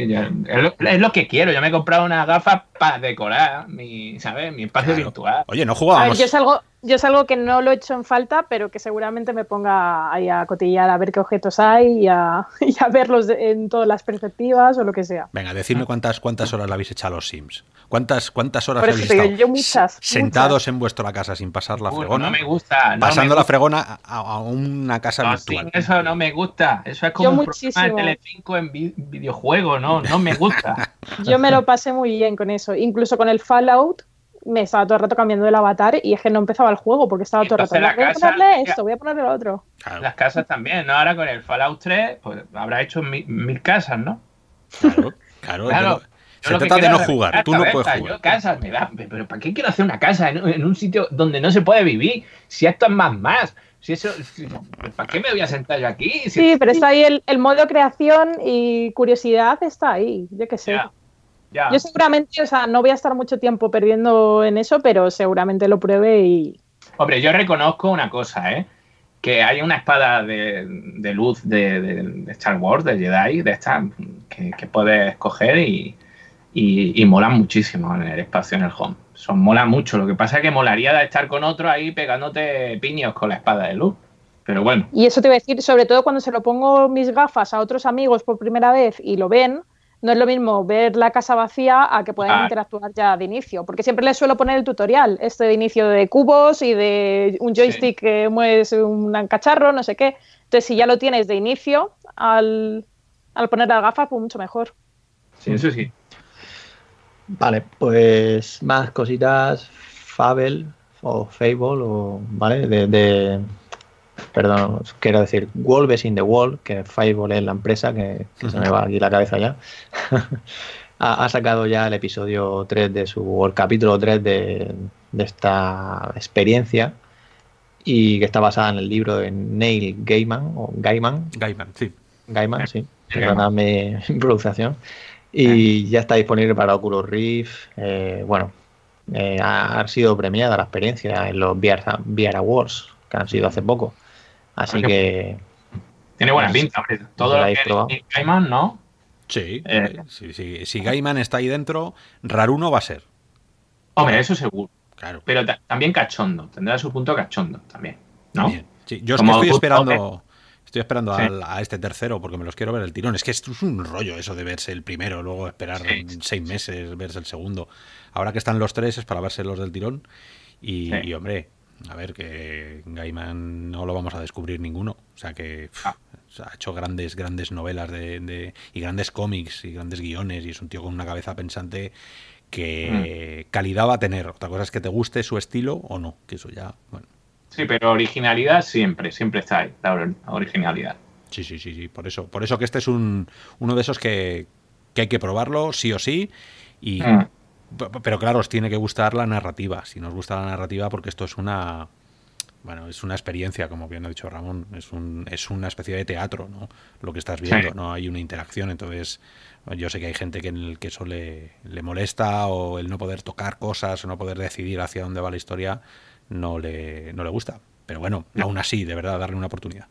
es, lo, que quiero. Yo me he comprado una gafa para decorar mi, ¿sabes? Mi espacio virtual. Oye, no jugábamos. A ver, yo yo es algo que no lo he hecho en falta, pero que seguramente me ponga ahí a cotillar a ver qué objetos hay y a, verlos en todas las perspectivas o lo que sea. Venga, decidme cuántas, cuántas horas la habéis echado a los Sims. ¿Cuántas, cuántas horas habéis estado yo muchas, sentados en vuestra casa sin pasar la fregona? No me gusta. pasando la fregona a, una casa no, virtual. eso no me gusta. Eso es como yo un muchísimo. programa de Telecinco en videojuego, ¿no? No me gusta. yo me lo pasé muy bien con eso. Incluso con el Fallout, me estaba todo el rato cambiando el avatar y es que no empezaba el juego porque estaba todo el rato. Voy a ponerle esto, voy a ponerle lo otro. Las casas también, ¿no? Ahora con el Fallout 3, pues habrá hecho mil, casas, ¿no? Claro, claro. Pero se trata de no jugar, tú no puedes ¿eh? jugar. Yo casas me pero ¿para qué quiero hacer una casa en, un sitio donde no se puede vivir? Si esto es más más. Si eso, ¿Para qué me voy a sentar yo aquí? sí, pero está ahí el, modo creación y curiosidad está ahí, yo qué sé. Yo seguramente, o sea, no voy a estar mucho tiempo perdiendo en eso, pero seguramente lo pruebe y... Hombre, yo reconozco una cosa, ¿eh? Que hay una espada de, luz de, Star Wars, de Jedi, de esta, que, puedes coger y, y, muchísimo en el espacio, en el home. Son mola mucho. Lo que pasa es que molaría estar con otro ahí pegándote piños con la espada de luz. Pero bueno. Y eso te iba a decir, sobre todo cuando se lo pongo mis gafas a otros amigos por primera vez y lo ven, no es lo mismo ver la casa vacía a que puedan ah. interactuar ya de inicio, porque siempre les suelo poner el tutorial, este de inicio de cubos y de un joystick que mueves un cacharro, no sé qué. Entonces, si ya lo tienes de inicio, al, poner las gafas, pues mucho mejor. Sí, eso sí. Vale, pues más cositas, Fable o Fable, o, ¿vale? de, perdón, quiero decir, Wolves in the Wall, que Fireball es la empresa, que, se me va aquí la cabeza ya, ha, sacado ya el episodio 3 de su, o el capítulo 3 de, esta experiencia y que está basada en el libro de Neil Gaiman, o Gaiman. Gaiman, sí. Gaiman, sí. Eh, eh, Perdóname mi, Y eh. ya está disponible para Oculus Rift. bueno, ha, sido premiada la experiencia en los VR Awards, que han sido hace poco. Así que. Tiene buena pinta, hombre. Todo lo que es Gaiman, ¿no? Eh, sí, Si Gaiman está ahí dentro, Raruno va a ser. Hombre, eso seguro. Claro. Pero también cachondo. Tendrá su punto cachondo también. ¿No? Yo ¿eh? estoy esperando. Estoy esperando a este tercero porque me los quiero ver el tirón. Es que es un rollo eso de verse el primero, luego esperar seis meses, verse el segundo. Ahora que están los tres es para verse los del tirón. y hombre, a ver, que Gaiman no lo vamos a descubrir ninguno. O sea que ah. ha hecho grandes, grandes novelas de, y grandes cómics y grandes guiones y es un tío con una cabeza pensante que mm. calidad va a tener. Otra cosa es que te guste su estilo o no, que eso ya, bueno. Sí, pero originalidad siempre, siempre está ahí, originalidad. Sí, sí, sí, sí, por eso, por eso que este es un, uno de esos que, hay que probarlo sí o sí y, mm. Pero claro, os tiene que gustar la narrativa. Si no os gusta la narrativa, porque esto es una. Bueno, es una experiencia, como bien ha dicho Ramón. Es, un, es una especie de teatro, ¿no? Lo que estás viendo, ¿no? Hay una interacción. Entonces, yo sé que hay gente que, en el que eso le, molesta, o el no poder tocar cosas, o no poder decidir hacia dónde va la historia, no le, no le gusta. Pero bueno, aún así, de verdad, darle una oportunidad.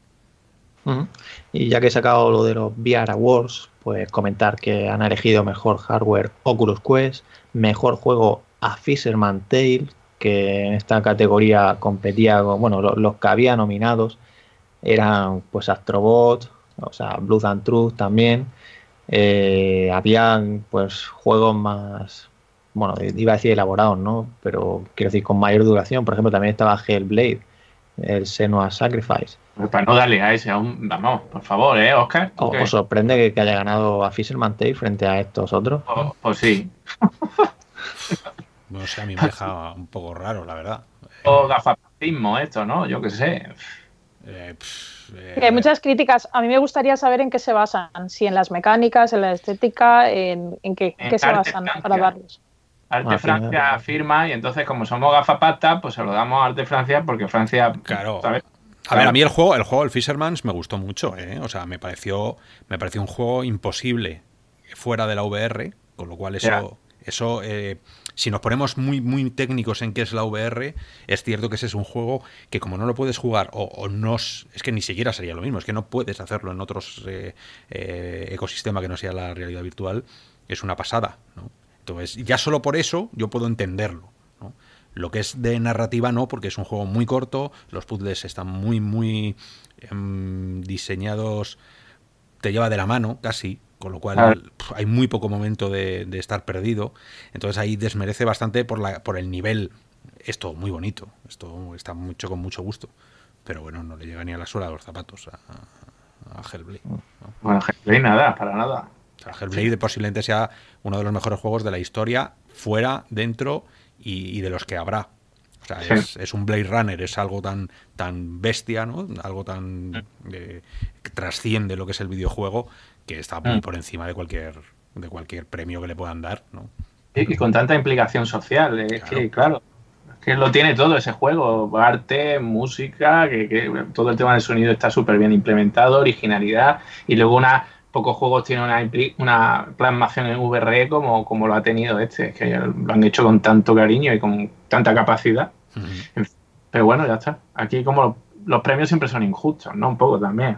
Y ya que he sacado lo de los VR Awards, pues comentar que han elegido mejor hardware Oculus Quest, mejor juego a Fisherman Tale, que en esta categoría competía con, bueno, los, que había nominados eran pues Astrobot, o sea, Blood and Truth también. Eh, habían pues juegos más, bueno, iba a decir elaborados, ¿no? Pero quiero decir, con mayor duración. Por ejemplo, también estaba Hellblade, el a Sacrifice. para no darle a ese, aún, vamos, por favor, ¿eh, Oscar? O, sorprende que, haya ganado a Fisherman Tail frente a estos otros? O, pues sí. no sé, a mí me deja un poco raro, la verdad. O gafapatismo esto, ¿no? Yo qué sé. Eh, eh. Hay muchas críticas. A mí me gustaría saber en qué se basan. Si en las mecánicas, en la estética, en, qué, en qué se basan para darlos. Arte Francia firma y entonces como somos gafapata, pues se lo damos a Arte Francia porque Francia... Claro. A ver, a mí el juego, el juego, el Fisherman's, me gustó mucho, ¿eh? O sea, me pareció, me pareció un juego imposible fuera de la VR, con lo cual eso, eso eh, si nos ponemos muy, muy técnicos en qué es la VR, es cierto que ese es un juego que como no lo puedes jugar o, no, es que ni siquiera sería lo mismo, es que no puedes hacerlo en otros eh, eh, ecosistema que no sea la realidad virtual, es una pasada, ¿no? ya solo por eso yo puedo entenderlo. Lo que es de narrativa no, porque es un juego muy corto, los puzzles están muy, muy em, diseñados, te lleva de la mano casi, con lo cual ah. hay muy poco momento de, estar perdido. Entonces ahí desmerece bastante por, el nivel. Es todo muy bonito, esto está mucho con mucho gusto. Pero bueno, no le llega ni a la suela de los zapatos a, Bueno, Hellblade nada, para nada sea, Hellblade posiblemente sea uno de los mejores juegos de la historia, fuera, dentro y, de los que habrá. O sea, es, un Blade Runner, es algo tan, tan bestia, ¿no? Algo tan eh, que trasciende lo que es el videojuego, que está mm. por encima de cualquier, de cualquier premio que le puedan dar, Y, con tanta implicación social, es que claro, que lo tiene todo ese juego, arte, música, que todo el tema del sonido está súper bien implementado, originalidad, y luego una pocos juegos tienen una, una plasmación en VR e como, como lo ha tenido este, que lo han hecho con tanto cariño y con tanta capacidad. Pero bueno, ya está. Aquí como los, premios siempre son injustos, ¿no? Un poco también.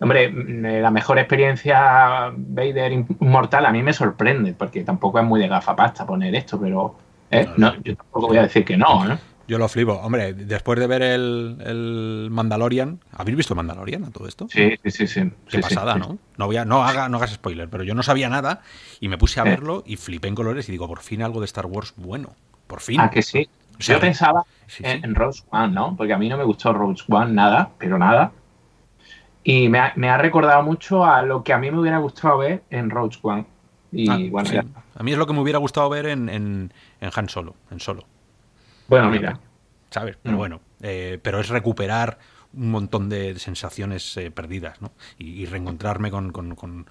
Hombre, mm, eh, la mejor experiencia Vader Inmortal a mí me sorprende, porque tampoco es muy de gafapasta poner esto, pero ¿eh? no, yo tampoco voy a decir que no. ¿eh? Yo lo flipo. Hombre, después de ver el, Mandalorian, ¿habéis visto Mandalorian a todo esto? Sí, sí, sí. Qué pasada, ¿no? No, haga, no hagas spoiler, pero yo no sabía nada y me puse a eh. verlo y flipé en colores y digo, por fin algo de Star Wars bueno. Por fin. Ah, que sí. yo pensaba en, en One, ¿no? Porque a mí no me gustó Rogue One nada, pero nada. Y me ha, recordado mucho a lo que a mí me hubiera gustado ver en Roach One. Y ah, A mí es lo que me hubiera gustado ver en, en Han Solo, en Solo. Bueno, mira. ¿Sabes? Pero mm. bueno, eh, pero es recuperar un montón de sensaciones eh, perdidas, ¿no? Y, reencontrarme con, con, con,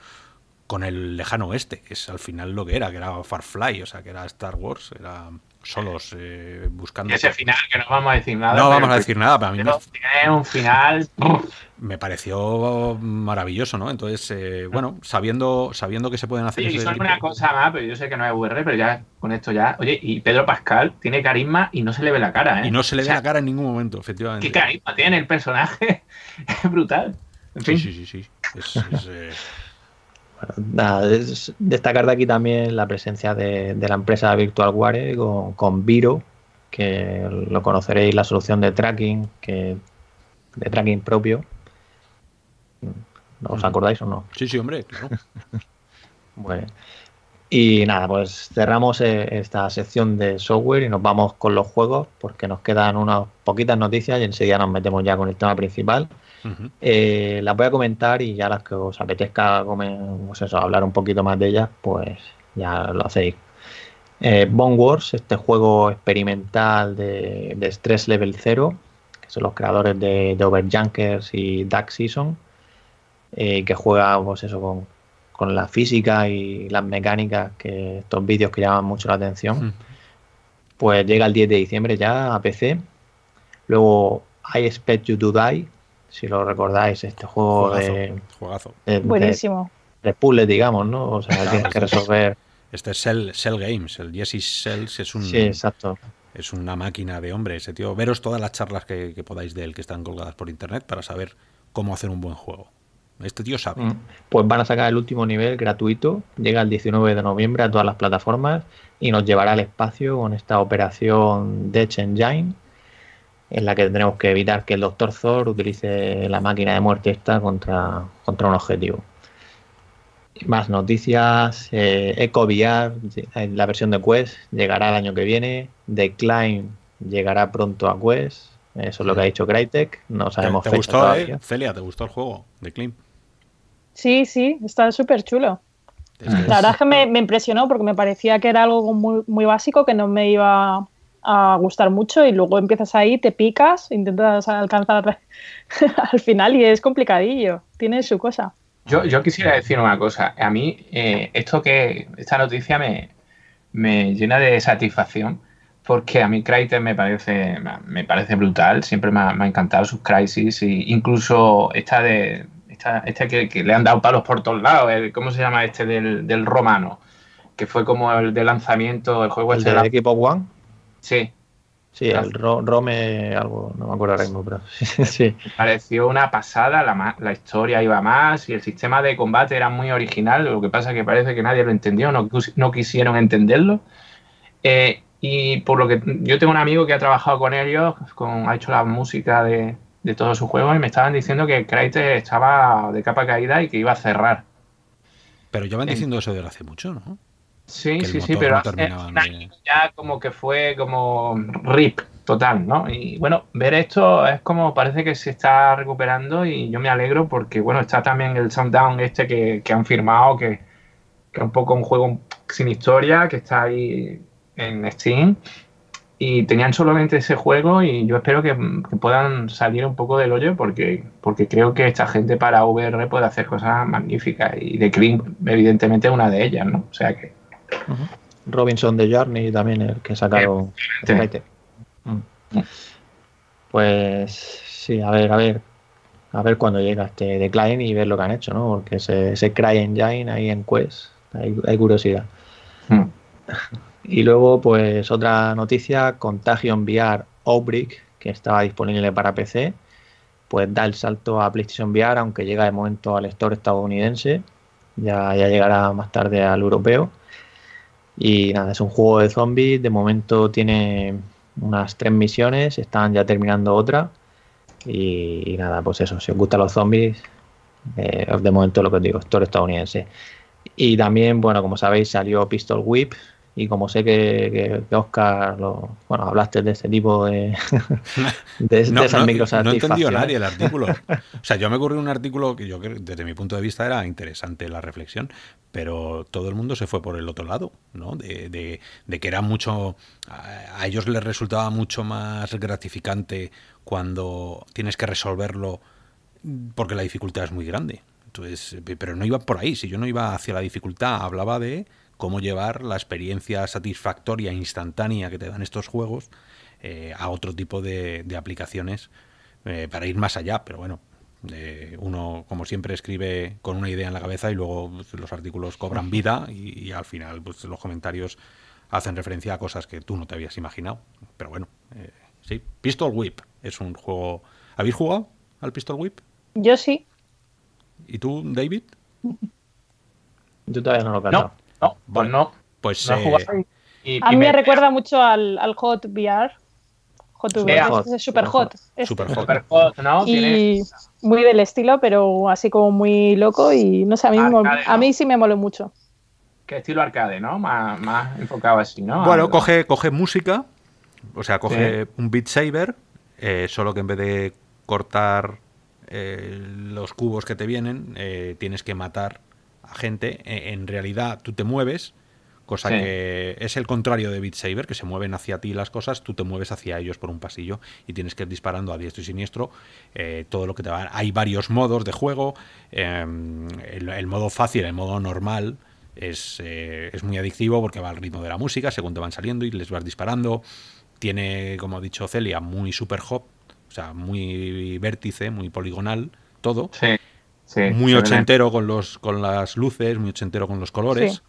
con, el lejano oeste, que es al final lo que era, que era Farfly, o sea, que era Star Wars, era solos eh, buscando. Ese final que no vamos a decir nada. No vamos a decir nada, pero mí me... Tiene un final. Me pareció maravilloso, ¿no? Entonces, eh, bueno, sabiendo, sabiendo que se pueden hacer. Y solo una cosa más, pero yo sé que no es VR, pero ya con esto ya. Oye, y Pedro Pascal tiene carisma y no se le ve la cara, ¿eh? Y no se le ve la cara en ningún momento, efectivamente. ¿Qué carisma tiene el personaje? es brutal. Sí, sí, sí. sí. Es, eh, destacar de aquí también la presencia de, la empresa VirtualWare con, con Viro, que lo conoceréis, la solución de tracking, que, de tracking propio. os acordáis o no? Sí, sí, hombre. Y nada, pues cerramos eh, esta sección de software y nos vamos con los juegos porque nos quedan unas poquitas noticias y enseguida nos metemos ya con el tema principal. Eh, las voy a comentar y ya las que os apetezca pues hablar un poquito más de ellas, pues ya lo hacéis. Eh, Bone Wars, este juego experimental de, de Stress Level 0, que son los creadores de, de Overjunkers y Dark Season, eh, que juega pues eso, con, la física y las mecánicas, que estos vídeos que llaman mucho la atención. Pues llega el 10 de diciembre ya a PC. Luego I Expect You to Die, si lo recordáis, este juego de, juegazo. Buenísimo. De, de digamos, ¿no? O sea, tienes que este resolver. Este es Cell, Cell Games, el Jesse Cells es un. Sí, exacto. Es una máquina de hombre ese tío. Veros todas las charlas que, podáis de él que están colgadas por internet para saber cómo hacer un buen juego. Este tío sabe. Mm. Pues van a sacar el último nivel gratuito, llega el 19 de noviembre a todas las plataformas y nos llevará al espacio con esta operación Dead Engine, en la que tendremos que evitar que el Doctor Thor utilice la máquina de muerte esta contra, contra un objetivo. Más noticias, eh, Eco VR, la versión de Quest, llegará el año que viene, Climb llegará pronto a Quest, eso es lo que ha dicho Crytek, no sabemos ¿Te, gustó, eh, Celia, ¿te gustó el juego, Climb? Sí, sí, está súper chulo. La verdad es que me, me, impresionó porque me parecía que era algo muy, muy básico que no me iba a gustar mucho y luego empiezas ahí, te picas, intentas alcanzar al final y es complicadillo, tiene su cosa. Yo, yo quisiera decir una cosa, a mí eh, esto que esta noticia me, llena de satisfacción porque a mí Crytek me parece me parece brutal, siempre me ha, encantado sus crisis e incluso esta de esta, este que, le han dado palos por todos lados, ¿cómo se llama este del, del romano? Que fue como el de lanzamiento del juego. ¿El este de Equipo One? Sí. Sí, el Rome, algo, no me acuerdo pero sí. Pareció una pasada, la, la, historia iba más y el sistema de combate era muy original, lo que pasa es que parece que nadie lo entendió, no, quisieron entenderlo. Eh, y por lo que yo tengo un amigo que ha trabajado con ellos, con, ha hecho la música de, todos sus juegos y me estaban diciendo que Crytek estaba de capa caída y que iba a cerrar. Pero ya van diciendo eso desde hace mucho, ¿no? Sí, sí, sí, pero un año eh, ya como que fue como rip total, ¿no? Y bueno, ver esto es como parece que se está recuperando y yo me alegro porque, bueno, está también el Down este que, han firmado, que, es un poco un juego sin historia, que está ahí en Steam. Y tenían solamente ese juego y yo espero que, puedan salir un poco del hoyo porque, porque creo que esta gente para VR puede hacer cosas magníficas y The Cream evidentemente es una de ellas, ¿no? O sea que Robinson de Journey también, el que sacaron. Mm. Pues sí, a ver, a ver. A ver cuando llega este Decline y ver lo que han hecho, ¿no? Porque ese, ese CryEngine ahí en Quest, hay, curiosidad. Hmm. Y luego, pues otra noticia, Contagion VR Outbreak, que estaba disponible para PC, pues da el salto a PlayStation VR, aunque llega de momento al store estadounidense, ya, ya llegará más tarde al europeo. Y nada, es un juego de zombies. De momento tiene unas tres misiones, están ya terminando otra. Y, nada, pues eso, si os gustan los zombies, eh, de momento lo que os digo, es todo estadounidense. Y también, bueno, como sabéis, salió Pistol Whip, y como sé que, que, Oscar, lo, bueno, hablaste de ese tipo de, de, no, de no, no entendió nadie el artículo. O sea, yo me ocurrió un artículo que yo desde mi punto de vista era interesante la reflexión, pero todo el mundo se fue por el otro lado, ¿no? De, de, de que era mucho, a ellos les resultaba mucho más gratificante cuando tienes que resolverlo porque la dificultad es muy grande. Entonces, pero no iba por ahí, si yo no iba hacia la dificultad, hablaba de cómo llevar la experiencia satisfactoria, e instantánea que te dan estos juegos eh, a otro tipo de, aplicaciones eh, para ir más allá. Pero bueno, eh, uno, como siempre, escribe con una idea en la cabeza y luego pues, los artículos cobran vida y, al final pues, los comentarios hacen referencia a cosas que tú no te habías imaginado. Pero bueno, sí. Pistol Whip es un juego... ¿Habéis jugado al Pistol Whip? Yo sí. ¿Y tú, David? Yo todavía no lo he no, pues bueno, no. Pues no eh, a mí me, recuerda mucho al, Hot VR. Hot VR. es super hot. es Super hot. ¿no? Y muy del estilo, pero así como muy loco y no sé, a mí, sí me moló mucho. Que estilo arcade, ¿no? Más, enfocado así, ¿no? Bueno, coge, coge música, o sea, coge un Beat Saber, eh, solo que en vez de cortar eh, los cubos que te vienen, tienes que matar gente, eh, en realidad tú te mueves, cosa que es el contrario de Beat Saber, que se mueven hacia ti las cosas, tú te mueves hacia ellos por un pasillo y tienes que ir disparando a diestro y siniestro eh, todo lo que te va. Hay varios modos de juego, em, el, modo fácil, el modo normal. Eh, es, muy adictivo porque va al ritmo de la música, según te van saliendo y les vas disparando. Tiene, como ha dicho Celia, muy super hop, o sea, muy vértice, muy poligonal, todo muy ochentero con, los, con las luces, muy ochentero con los colores.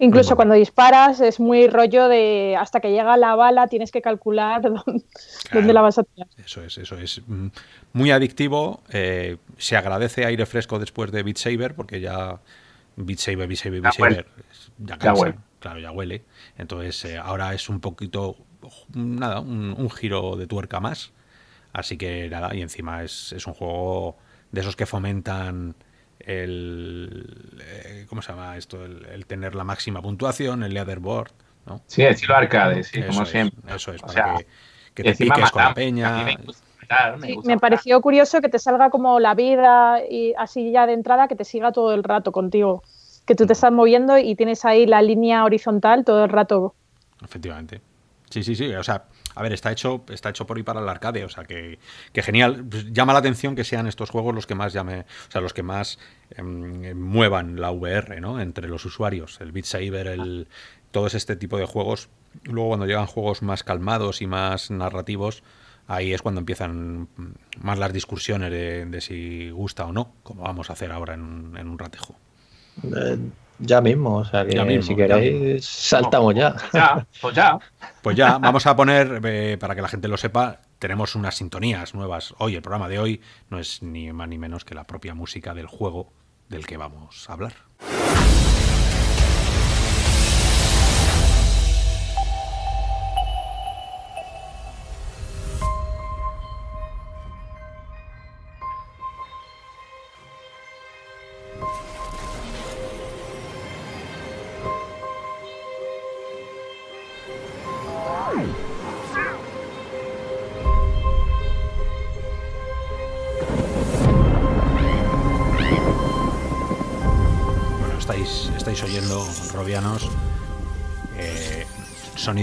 Incluso cuando disparas es muy rollo de hasta que llega la bala tienes que calcular dónde, la vas a tirar. Eso es, eso es. Mm, muy adictivo. Eh, se agradece aire fresco después de Beat Saber porque ya Beat Saber, Beat Saber, Beat Saber ya, huele. Claro, ya huele. Entonces eh, ahora es un poquito, nada, un, giro de tuerca más. Así que nada, y encima es, es un juego de esos que fomentan el eh, ¿cómo se llama esto? El, tener la máxima puntuación, el leaderboard, ¿no? Sí, estilo arcade, sí, como siempre. Eso es, para que, te piques con la peña. Me, pareció curioso que te salga como la vida y así ya de entrada que te siga todo el rato contigo, que tú te mm. estás moviendo y tienes ahí la línea horizontal todo el rato. Efectivamente. Sí, sí, sí, o sea, a ver, está hecho, está hecho por y para el arcade, o sea que, genial. llama la atención que sean estos juegos los que más llame, o sea, los que más em, muevan la VR, ¿no? Entre los usuarios. El Beat Saber, el. Todo este tipo de juegos. Luego, cuando llegan juegos más calmados y más narrativos, ahí es cuando empiezan más las discusiones de, si gusta o no, como vamos a hacer ahora en un, en un ratejo. Eh, ya mismo, o sea que ya si queréis saltamos ya. Pues ya, pues ya. Pues ya, vamos a poner, eh, para que la gente lo sepa, tenemos unas sintonías nuevas. Hoy, el programa de hoy no es ni más ni menos que la propia música del juego del que vamos a hablar.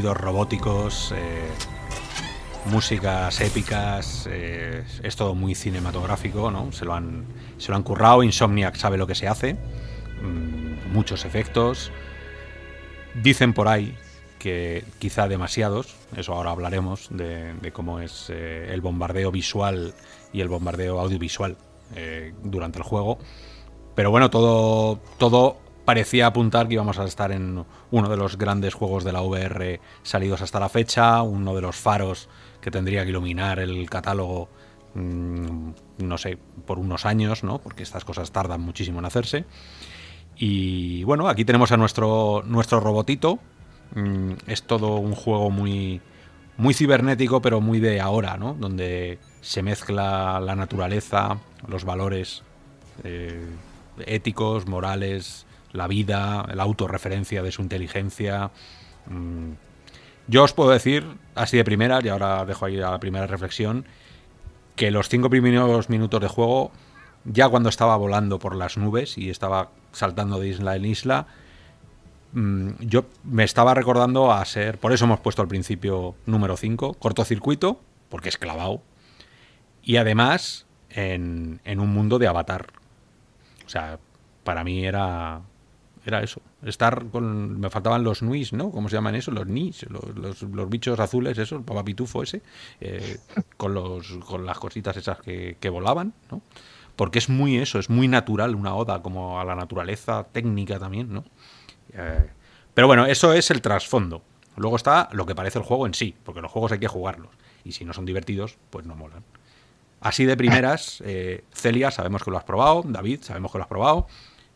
robóticos, eh, músicas épicas, eh, es todo muy cinematográfico, ¿no? Se lo, han, se lo han currado, Insomniac sabe lo que se hace, mm, muchos efectos. Dicen por ahí que quizá demasiados, eso ahora hablaremos de, cómo es eh, el bombardeo visual y el bombardeo audiovisual durante el juego. Pero bueno, todo, todo parecía apuntar que íbamos a estar en uno de los grandes juegos de la VR salidos hasta la fecha, uno de los faros que tendría que iluminar el catálogo, mm, no sé, por unos años, ¿no? Porque estas cosas tardan muchísimo en hacerse. Y bueno, aquí tenemos a nuestro, nuestro robotito. Mm, es todo un juego muy, muy cibernético, pero muy de ahora, ¿no? Donde se mezcla la naturaleza, los valores eh, éticos, morales, la vida, la autorreferencia de su inteligencia. Mm. Yo os puedo decir, así de primera, y ahora dejo ahí la primera reflexión, que los cinco primeros minutos de juego, ya cuando estaba volando por las nubes y estaba saltando de isla en isla, mm, yo me estaba recordando a ser, por eso hemos puesto al principio número 5, cortocircuito, porque es clavado, y además en, en un mundo de avatar. O sea, para mí era era eso. Estar con. Me faltaban los nuis, ¿no? ¿Cómo se llaman eso? Los nis, los, bichos azules, eso, el Pitufo ese, eh, con, los, con las cositas esas que, volaban, ¿no? Porque es muy eso, es muy natural una oda, como a la naturaleza técnica también, ¿no? Eh, pero bueno, eso es el trasfondo. Luego está lo que parece el juego en sí, porque los juegos hay que jugarlos. Y si no son divertidos, pues no molan. Así de primeras, eh, Celia, sabemos que lo has probado, David, sabemos que lo has probado,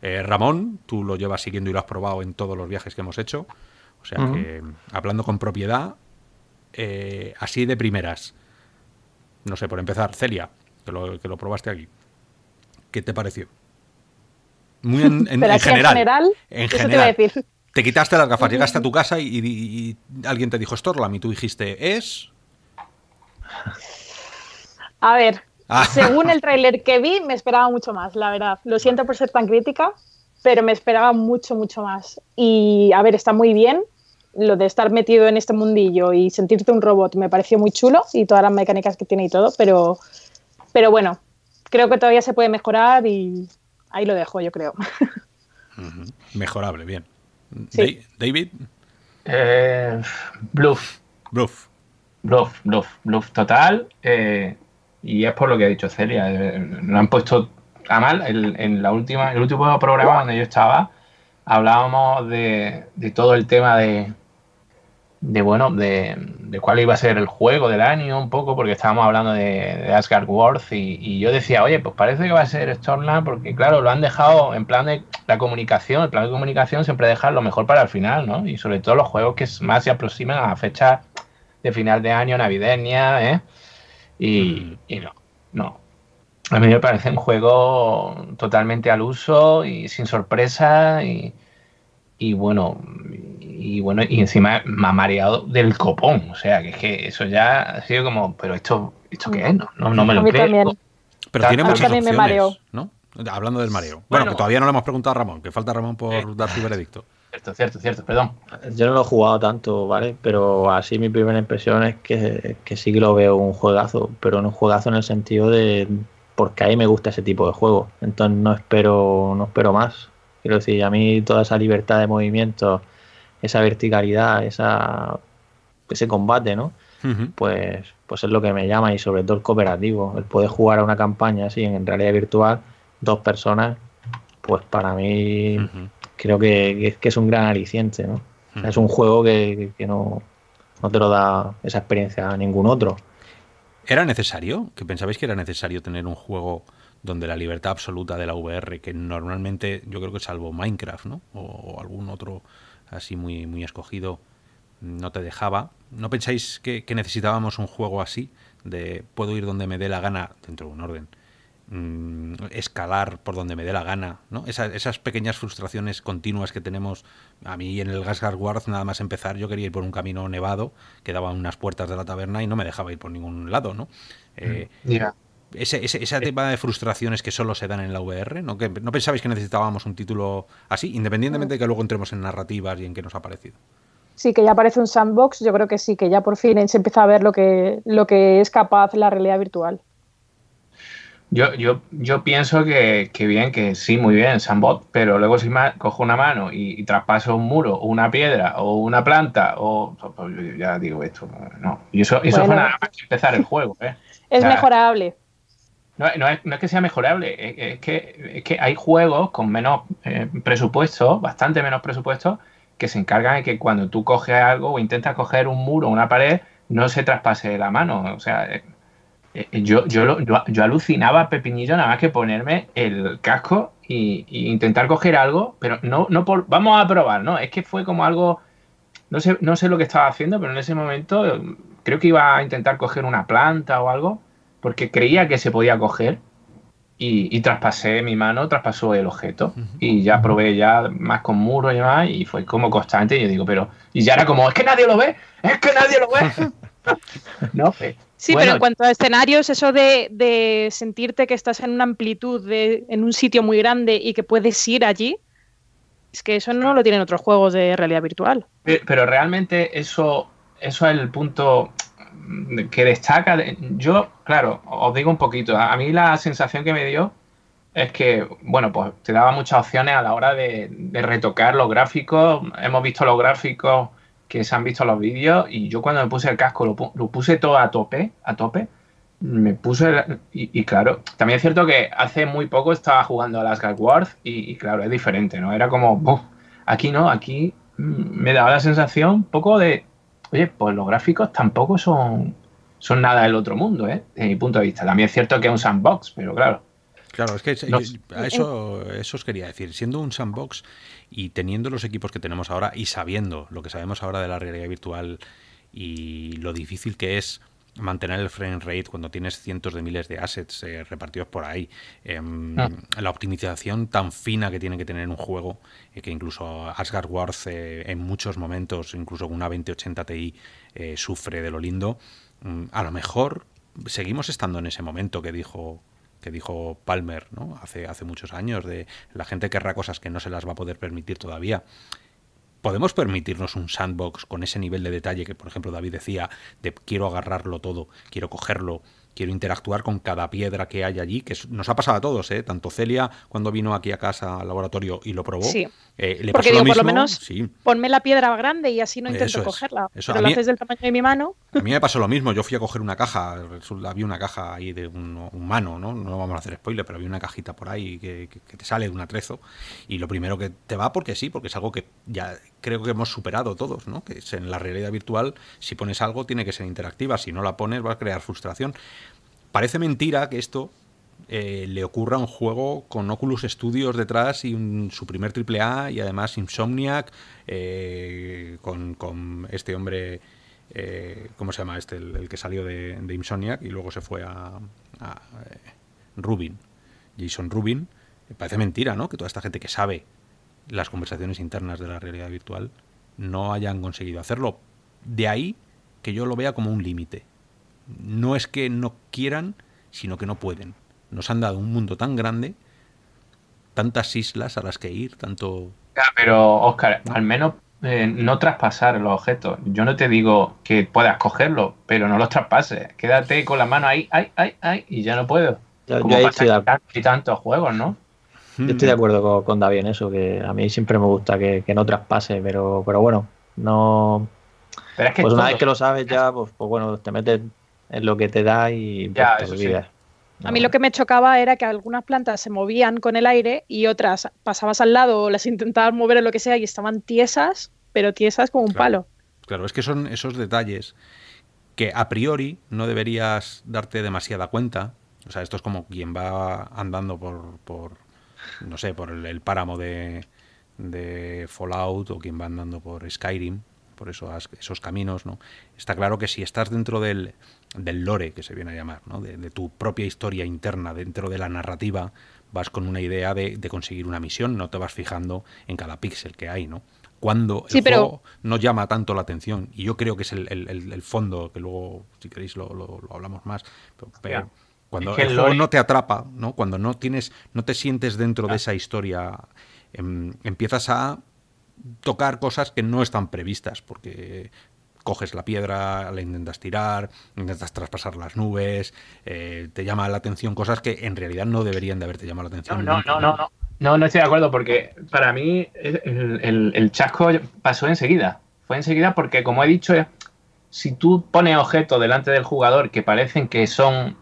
eh, Ramón, tú lo llevas siguiendo y lo has probado en todos los viajes que hemos hecho. O sea que, hablando con propiedad, eh, así de primeras, no sé, por empezar, Celia, que lo, probaste aquí, ¿qué te pareció? Muy en, general. Te, a decir. te quitaste las gafas, llegaste a tu casa y, alguien te dijo Storlam y tú dijiste, ¿es? A ver, Ah. según el tráiler que vi, me esperaba mucho más, la verdad. Lo siento por ser tan crítica, pero me esperaba mucho, mucho más. Y a ver, está muy bien lo de estar metido en este mundillo y sentirte un robot, me pareció muy chulo y todas las mecánicas que tiene y todo, pero, pero bueno, creo que todavía se puede mejorar y ahí lo dejo, yo creo. Mejorable, bien. David. Eh, bluff. Bluff. Bluff, bluff, bluff total. Eh, y es por lo que ha dicho Celia. Eh, lo han puesto a mal. en la última, el último programa donde yo estaba, hablábamos de, todo el tema de, de bueno, de, cuál iba a ser el juego del año, un poco, porque estábamos hablando de, Asgard Worth y, yo decía, oye, pues parece que va a ser Stormland, porque claro, lo han dejado en plan de la comunicación, el plan de comunicación siempre dejar lo mejor para el final, ¿no? Y sobre todo los juegos que más se aproximan a fecha de final de año, navideña, ¿eh? Y, no, no. A mí me parece un juego totalmente al uso y sin sorpresa y, bueno, y bueno, y encima me ha mareado del copón. O sea, que es que eso ya ha sido como, pero esto, ¿esto qué es? No, me lo creo. Pero tiene muchas opciones, ¿no? Hablando del mareo. Bueno, que todavía no le hemos preguntado a Ramón, que falta Ramón por eh. dar su veredicto. Cierto, cierto, cierto, perdón. Yo no lo he jugado tanto, ¿vale? Pero así mi primera impresión es que, que sí que lo veo un juegazo, pero no un juegazo en el sentido de porque ahí me gusta ese tipo de juego. Entonces no espero, no espero más. Quiero decir, a mí toda esa libertad de movimiento, esa verticalidad, esa, ese combate, ¿no? Pues, pues es lo que me llama y sobre todo el cooperativo, el poder jugar a una campaña así en realidad virtual, dos personas, pues para mí creo que, es un gran aliciente, ¿no? es un mm. juego que, no, te lo da esa experiencia a ningún otro. ¿Era necesario? ¿Que pensabais que era necesario tener un juego donde la libertad absoluta de la VR, que normalmente yo creo que salvo Minecraft, ¿no? O, algún otro así muy, muy escogido, no te dejaba. ¿No pensáis que necesitábamos un juego así? De puedo ir donde me dé la gana dentro de un orden Mm, escalar por donde me dé la gana, ¿no? esas pequeñas frustraciones continuas que tenemos. A mí en el Gasgar Ward, nada más empezar, yo quería ir por un camino nevado que daba unas puertas de la taberna y no me dejaba ir por ningún lado, ¿no? Eh, mm, de frustraciones que solo se dan en la VR, ¿no? pensabais que necesitábamos un título así, independientemente de que luego entremos en narrativas y en qué nos ha parecido? Sí, que ya aparece un sandbox, yo creo que sí, que ya por fin se empieza a ver lo que, lo que es capaz la realidad virtual. Yo, yo, yo pienso que, que, bien, que sí, muy bien, sanbot pero luego si cojo una mano y, traspaso un muro, o una piedra, o una planta, o pues, pues, ya digo esto, no. Y eso, eso bueno, nada más empezar el juego, ¿eh? Es mejorable. No, es, que sea mejorable, es que, es que hay juegos con menos eh, presupuesto, bastante menos presupuesto, que se encargan de que cuando tú coges algo o intentas coger un muro, o una pared, no se traspase la mano. O sea, eh, eh, eh, yo, yo, yo, alucinaba Pepinillo nada más que ponerme el casco e intentar coger algo, pero no, no vamos a probar, ¿no? Es que fue como algo, no sé, no sé lo que estaba haciendo, pero en ese momento eh, creo que iba a intentar coger una planta o algo, porque creía que se podía coger y, traspasé mi mano, traspasó el objeto y ya probé ya más con muros y demás y fue como constante y yo digo, pero, y ya era como, es que nadie lo ve, es que nadie lo ve. no, sé Sí, pero en cuanto a escenarios, eso de, sentirte que estás en una amplitud, de, en un sitio muy grande y que puedes ir allí, es que eso no lo tienen otros juegos de realidad virtual. Pero realmente eso, eso es el punto que destaca. Yo, claro, os digo un poquito, a mí la sensación que me dio es que, bueno, pues te daba muchas opciones a la hora de, de retocar los gráficos. Hemos visto los gráficos que se han visto los vídeos y yo cuando me puse el casco lo, puse todo a tope, a tope. Me puse, y, claro, también es cierto que hace muy poco estaba jugando a las Warth y, y claro, es diferente, ¿no? Era como, aquí no, aquí mm, me daba la sensación un poco de, oye, pues los gráficos tampoco son, son nada del otro mundo, ¿eh? desde mi punto de vista. También es cierto que es un sandbox, pero claro, Claro, es que a eso, eso os quería decir. Siendo un sandbox y teniendo los equipos que tenemos ahora y sabiendo lo que sabemos ahora de la realidad virtual y lo difícil que es mantener el frame rate cuando tienes cientos de miles de assets eh, repartidos por ahí, em, ah. la optimización tan fina que tiene que tener un juego, eh, que incluso Asgard Wars eh, en muchos momentos, incluso una 2080 Ti, sufre de lo lindo, mm, a lo mejor seguimos estando en ese momento que dijo que dijo Palmer ¿no? hace, hace muchos años, de la gente querrá cosas que no se las va a poder permitir todavía. ¿Podemos permitirnos un sandbox con ese nivel de detalle que, por ejemplo, David decía, de quiero agarrarlo todo, quiero cogerlo, quiero interactuar con cada piedra que hay allí, que nos ha pasado a todos, ¿eh? tanto Celia cuando vino aquí a casa al laboratorio y lo probó. Eh, le pasó lo mismo. por lo menos sí. ponme la piedra grande y así no intento cogerla. pero del tamaño de mi mano. A mí me pasó lo mismo, yo fui a coger una caja, había una caja ahí de un mano, ¿no? No vamos a hacer spoiler, pero había una cajita por ahí que, que te sale de un atrezo y lo primero que te va porque sí, porque es algo que ya creo que hemos superado todos, ¿no? Que en la realidad virtual, si pones algo, tiene que ser interactiva. Si no la pones, va a crear frustración. Parece mentira que esto eh, le ocurra un juego con Oculus Studios detrás y su primer AAA y además Insomniac eh, con, este hombre, eh, ¿cómo se llama este? El, que salió de, Insomniac y luego se fue a, a Rubin, Jason Rubin. Parece mentira, ¿no? Que toda esta gente que sabe las conversaciones internas de la realidad virtual no hayan conseguido hacerlo. De ahí que yo lo vea como un límite. No es que no quieran, sino que no pueden. Nos han dado un mundo tan grande, tantas islas a las que ir, tanto... pero Oscar, al menos eh, no traspasar los objetos. Yo no te digo que puedas cogerlo pero no los traspases. Quédate con la mano ahí, ahí ahí y ya no puedo. y tantos juegos, ¿no? Yo estoy de acuerdo con, David en eso, que a mí siempre me gusta que, no traspase, pero, pero bueno, no. pues una vez que lo sabes ya, pues, pues, bueno, te metes en lo que te da y pues, te olvidas. A mí lo que me chocaba era que algunas plantas se movían con el aire y otras pasabas al lado o las intentabas mover o lo que sea y estaban tiesas, pero tiesas como un palo. Claro, es que son esos detalles que a priori no deberías darte demasiada cuenta. O sea, esto es como quien va andando por, por no sé, por el, páramo de, Fallout o quien va andando por Skyrim, por eso, esos caminos, ¿no? Está claro que si estás dentro del, lore, que se viene a llamar, ¿no? de, tu propia historia interna, dentro de la narrativa, vas con una idea de, de conseguir una misión, no te vas fijando en cada píxel que hay, ¿no? cuando pero... no llama tanto la atención. Y yo creo que es el, fondo, que luego, si queréis, lo, hablamos más. pero, cuando el, juego no te atrapa, ¿no? Cuando no tienes, no te sientes dentro de esa historia, em, empiezas a tocar cosas que no están previstas, porque coges la piedra, la intentas tirar, intentas traspasar las nubes, eh, te llama la atención cosas que en realidad no deberían de haberte llamado la atención. No, no, no, no, no, no, estoy de acuerdo porque para mí el, el, chasco pasó enseguida. Fue enseguida porque, como he dicho, si tú pones objetos delante del jugador que parecen que son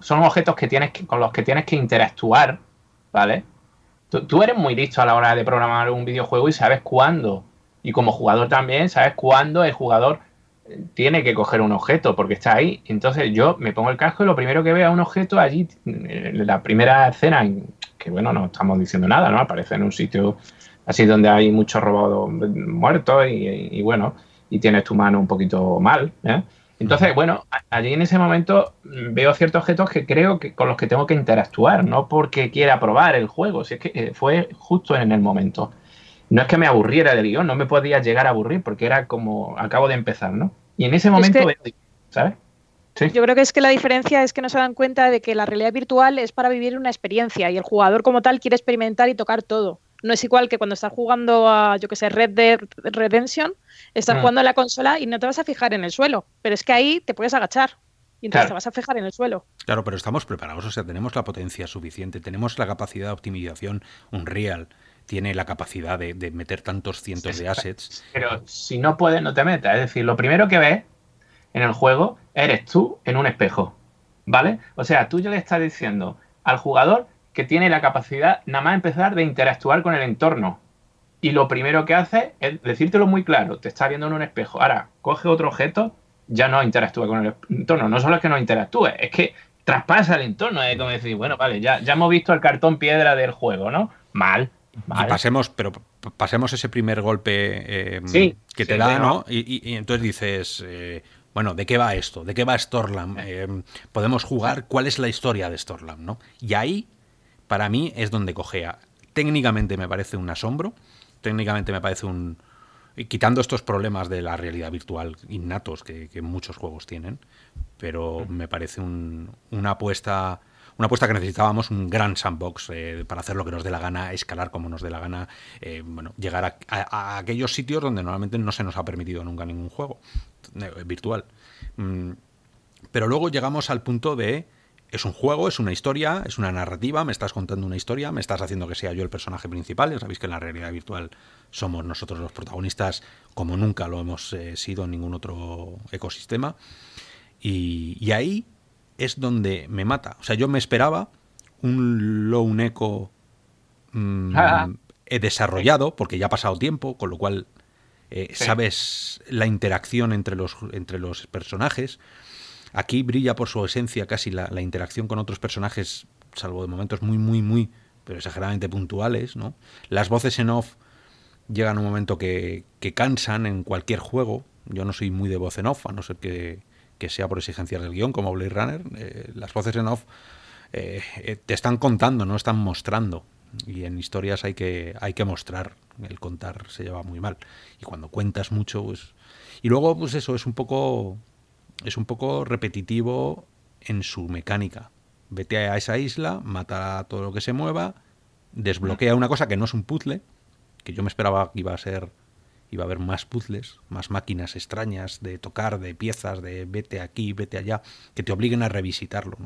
son objetos que tienes con los que tienes que interactuar, ¿vale? Tú, eres muy listo a la hora de programar un videojuego y sabes cuándo. Y como jugador también, sabes cuándo el jugador eh, tiene que coger un objeto porque está ahí. Entonces yo me pongo el casco y lo primero que veo es un objeto allí, en la primera escena, que bueno, no estamos diciendo nada, ¿no? Aparece en un sitio así donde hay muchos robots muertos y, y bueno, y tienes tu mano un poquito mal, ¿eh? Entonces, bueno, allí en ese momento mm, veo ciertos objetos que creo que con los que tengo que interactuar, no porque quiera probar el juego, si es que eh, fue justo en el momento. No es que me aburriera del guión, no me podía llegar a aburrir porque era como acabo de empezar, ¿no? Y en ese momento ¿sabes? Yo creo que es que la diferencia es que no se dan cuenta de que la realidad virtual es para vivir una experiencia y el jugador como tal quiere experimentar y tocar todo. No es igual que cuando estás jugando a, yo que sé, Red Dead Redemption, Estás ah. jugando en la consola y no te vas a fijar en el suelo, pero es que ahí te puedes agachar y entonces te vas a fijar en el suelo. Claro, pero estamos preparados, o sea, tenemos la potencia suficiente, tenemos la capacidad de optimización, Unreal. tiene la capacidad de, meter tantos cientos de assets. Pero si no puedes, no te metas. Es decir, lo primero que ves en el juego eres tú en un espejo, ¿vale? O sea, tú ya le estás diciendo al jugador que tiene la capacidad nada más empezar de interactuar con el entorno y lo primero que hace es decírtelo muy claro, te está viendo en un espejo. Ahora, coge otro objeto, ya no interactúa con el entorno. No solo es que no interactúe, es que traspasa el entorno. Es como decir, bueno, vale, ya, ya hemos visto el cartón piedra del juego, ¿no? Mal, Y pasemos, pero pasemos ese primer golpe eh, que te da, ¿no? Y, entonces dices, eh, bueno, ¿de qué va esto? ¿De qué va Storlam? Eh, podemos jugar cuál es la historia de Storlam, ¿no? Y ahí, para mí, es donde cogea. Técnicamente me parece un asombro técnicamente me parece un... quitando estos problemas de la realidad virtual innatos que, muchos juegos tienen, pero me parece una apuesta una apuesta que necesitábamos, un gran sandbox eh, para hacer lo que nos dé la gana, escalar como nos dé la gana, eh, bueno, llegar a, aquellos sitios donde normalmente no se nos ha permitido nunca ningún juego eh, virtual. Mm, pero luego llegamos al punto de es un juego, es una historia, es una narrativa, me estás contando una historia, me estás haciendo que sea yo el personaje principal. Ya sabéis que en la realidad virtual somos nosotros los protagonistas como nunca lo hemos eh, sido en ningún otro ecosistema. Y, ahí es donde me mata. O sea, yo me esperaba un Lone Echo mm, ah. ...he desarrollado, porque ya ha pasado tiempo, con lo cual eh, sabes la interacción entre los, entre los personajes Aquí brilla por su esencia casi la, interacción con otros personajes, salvo de momentos muy, muy, muy, pero exageradamente puntuales, ¿no? Las voces en off llegan a un momento que, que, cansan en cualquier juego. Yo no soy muy de voz en off, a no ser que, sea por exigencias del guión, como Blade Runner. Eh, las voces en off eh, eh, te están contando, no están mostrando. Y en historias hay que, hay que mostrar. El contar se lleva muy mal. Y cuando cuentas mucho, pues. Y luego, pues eso, es un poco es un poco repetitivo en su mecánica. Vete a esa isla, mata a todo lo que se mueva, desbloquea una cosa que no es un puzzle, que yo me esperaba que iba a ser iba a haber más puzzles, más máquinas extrañas de tocar, de piezas, de vete aquí, vete allá, que te obliguen a revisitarlo.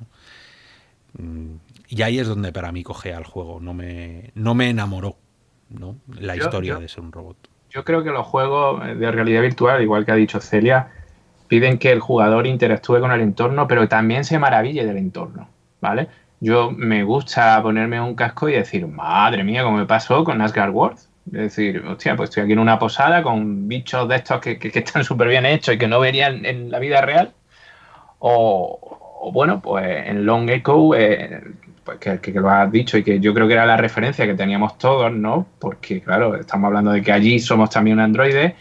Mm, y ahí es donde para mí cogea el juego, no me, no me enamoró ¿no? la historia de ser un robot. Yo creo que los juegos de realidad virtual, igual que ha dicho Celia, piden que el jugador interactúe con el entorno, pero también se maraville del entorno, ¿vale? Yo me gusta ponerme un casco y decir, madre mía, como me pasó con Asgard World. Es decir, hostia, pues estoy aquí en una posada con bichos de estos que, están súper bien hechos y que no verían en la vida real. O, bueno, pues en Long Echo, eh, pues que, lo has dicho y que yo creo que era la referencia que teníamos todos, ¿no? Porque, claro, estamos hablando de que allí somos también un androide.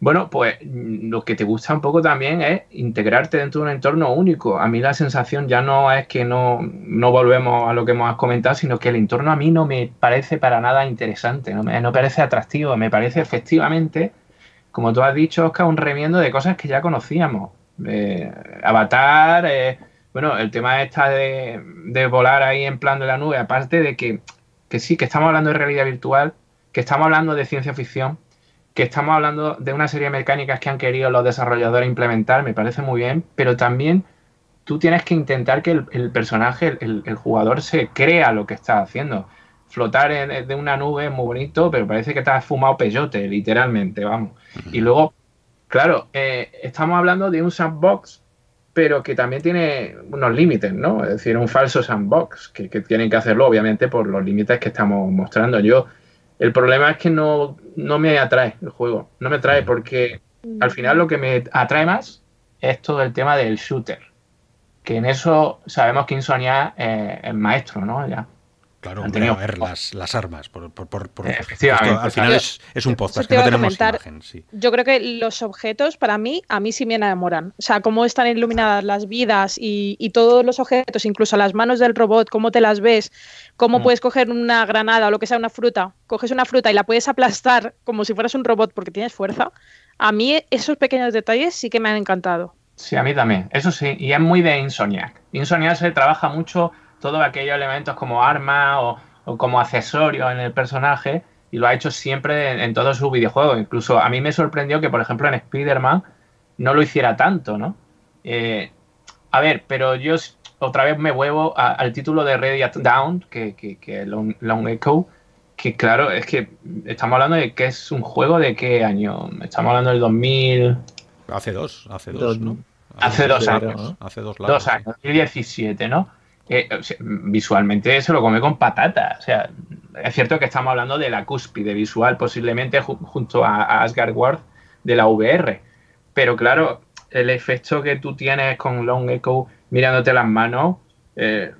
Bueno, pues mm, lo que te gusta un poco también es integrarte dentro de un entorno único. A mí la sensación ya no es que no, no volvemos a lo que hemos comentado, sino que el entorno a mí no me parece para nada interesante, no me parece atractivo, me parece efectivamente, como tú has dicho, Oscar, un remiendo de cosas que ya conocíamos. Eh, Avatar, eh, bueno, el tema está de, de volar ahí en plan de la nube, aparte de que, que sí, que estamos hablando de realidad virtual, que estamos hablando de ciencia ficción, que estamos hablando de una serie de mecánicas que han querido los desarrolladores implementar, me parece muy bien, pero también tú tienes que intentar que el, personaje, el, jugador, se crea lo que está haciendo. Flotar de una nube es muy bonito, pero parece que te has fumado peyote, literalmente, vamos. Y luego, claro, eh, estamos hablando de un sandbox, pero que también tiene unos límites, ¿no? Es decir, un falso sandbox, que tienen que hacerlo, obviamente, por los límites que estamos mostrando. Yo el problema es que no, no me atrae el juego, no me atrae porque al final lo que me atrae más es todo el tema del shooter, que en eso sabemos que Insomnia es, es maestro, ¿no? Ya. Claro, han las, armas. Por, eh, al final es, es, un podcast que no tenemos imagen. Yo creo que los objetos, para mí, a mí sí me enamoran. O sea, cómo están iluminadas las vidas y, todos los objetos, incluso las manos del robot, cómo te las ves, cómo mm. puedes coger una granada o lo que sea, una fruta. Coges una fruta y la puedes aplastar como si fueras un robot porque tienes fuerza. A mí esos pequeños detalles sí que me han encantado. Sí, a mí también. Eso sí, y es muy de Insomniac. Insomniac se trabaja mucho todos aquellos elementos como arma o, como accesorio en el personaje y lo ha hecho siempre en, todos sus videojuegos. Incluso a mí me sorprendió que, por ejemplo, en Spider-Man no lo hiciera tanto, ¿no? Eh, a ver, pero yo otra vez me vuelvo al título de Ready Down, que, que, Long, Echo, que claro, es que estamos hablando de que es un juego de qué año. Estamos hablando del 2000. Hace dos, hace dos, ¿no? Hace, dos, años. Hace dos, años dos años, 2017, ¿no? visualmente se lo come con patata. O sea, es cierto que estamos hablando de la cúspide visual, posiblemente junto a, Asgard Ward de la VR. Pero claro, el efecto que tú tienes con Long Echo mirándote las manos, eh,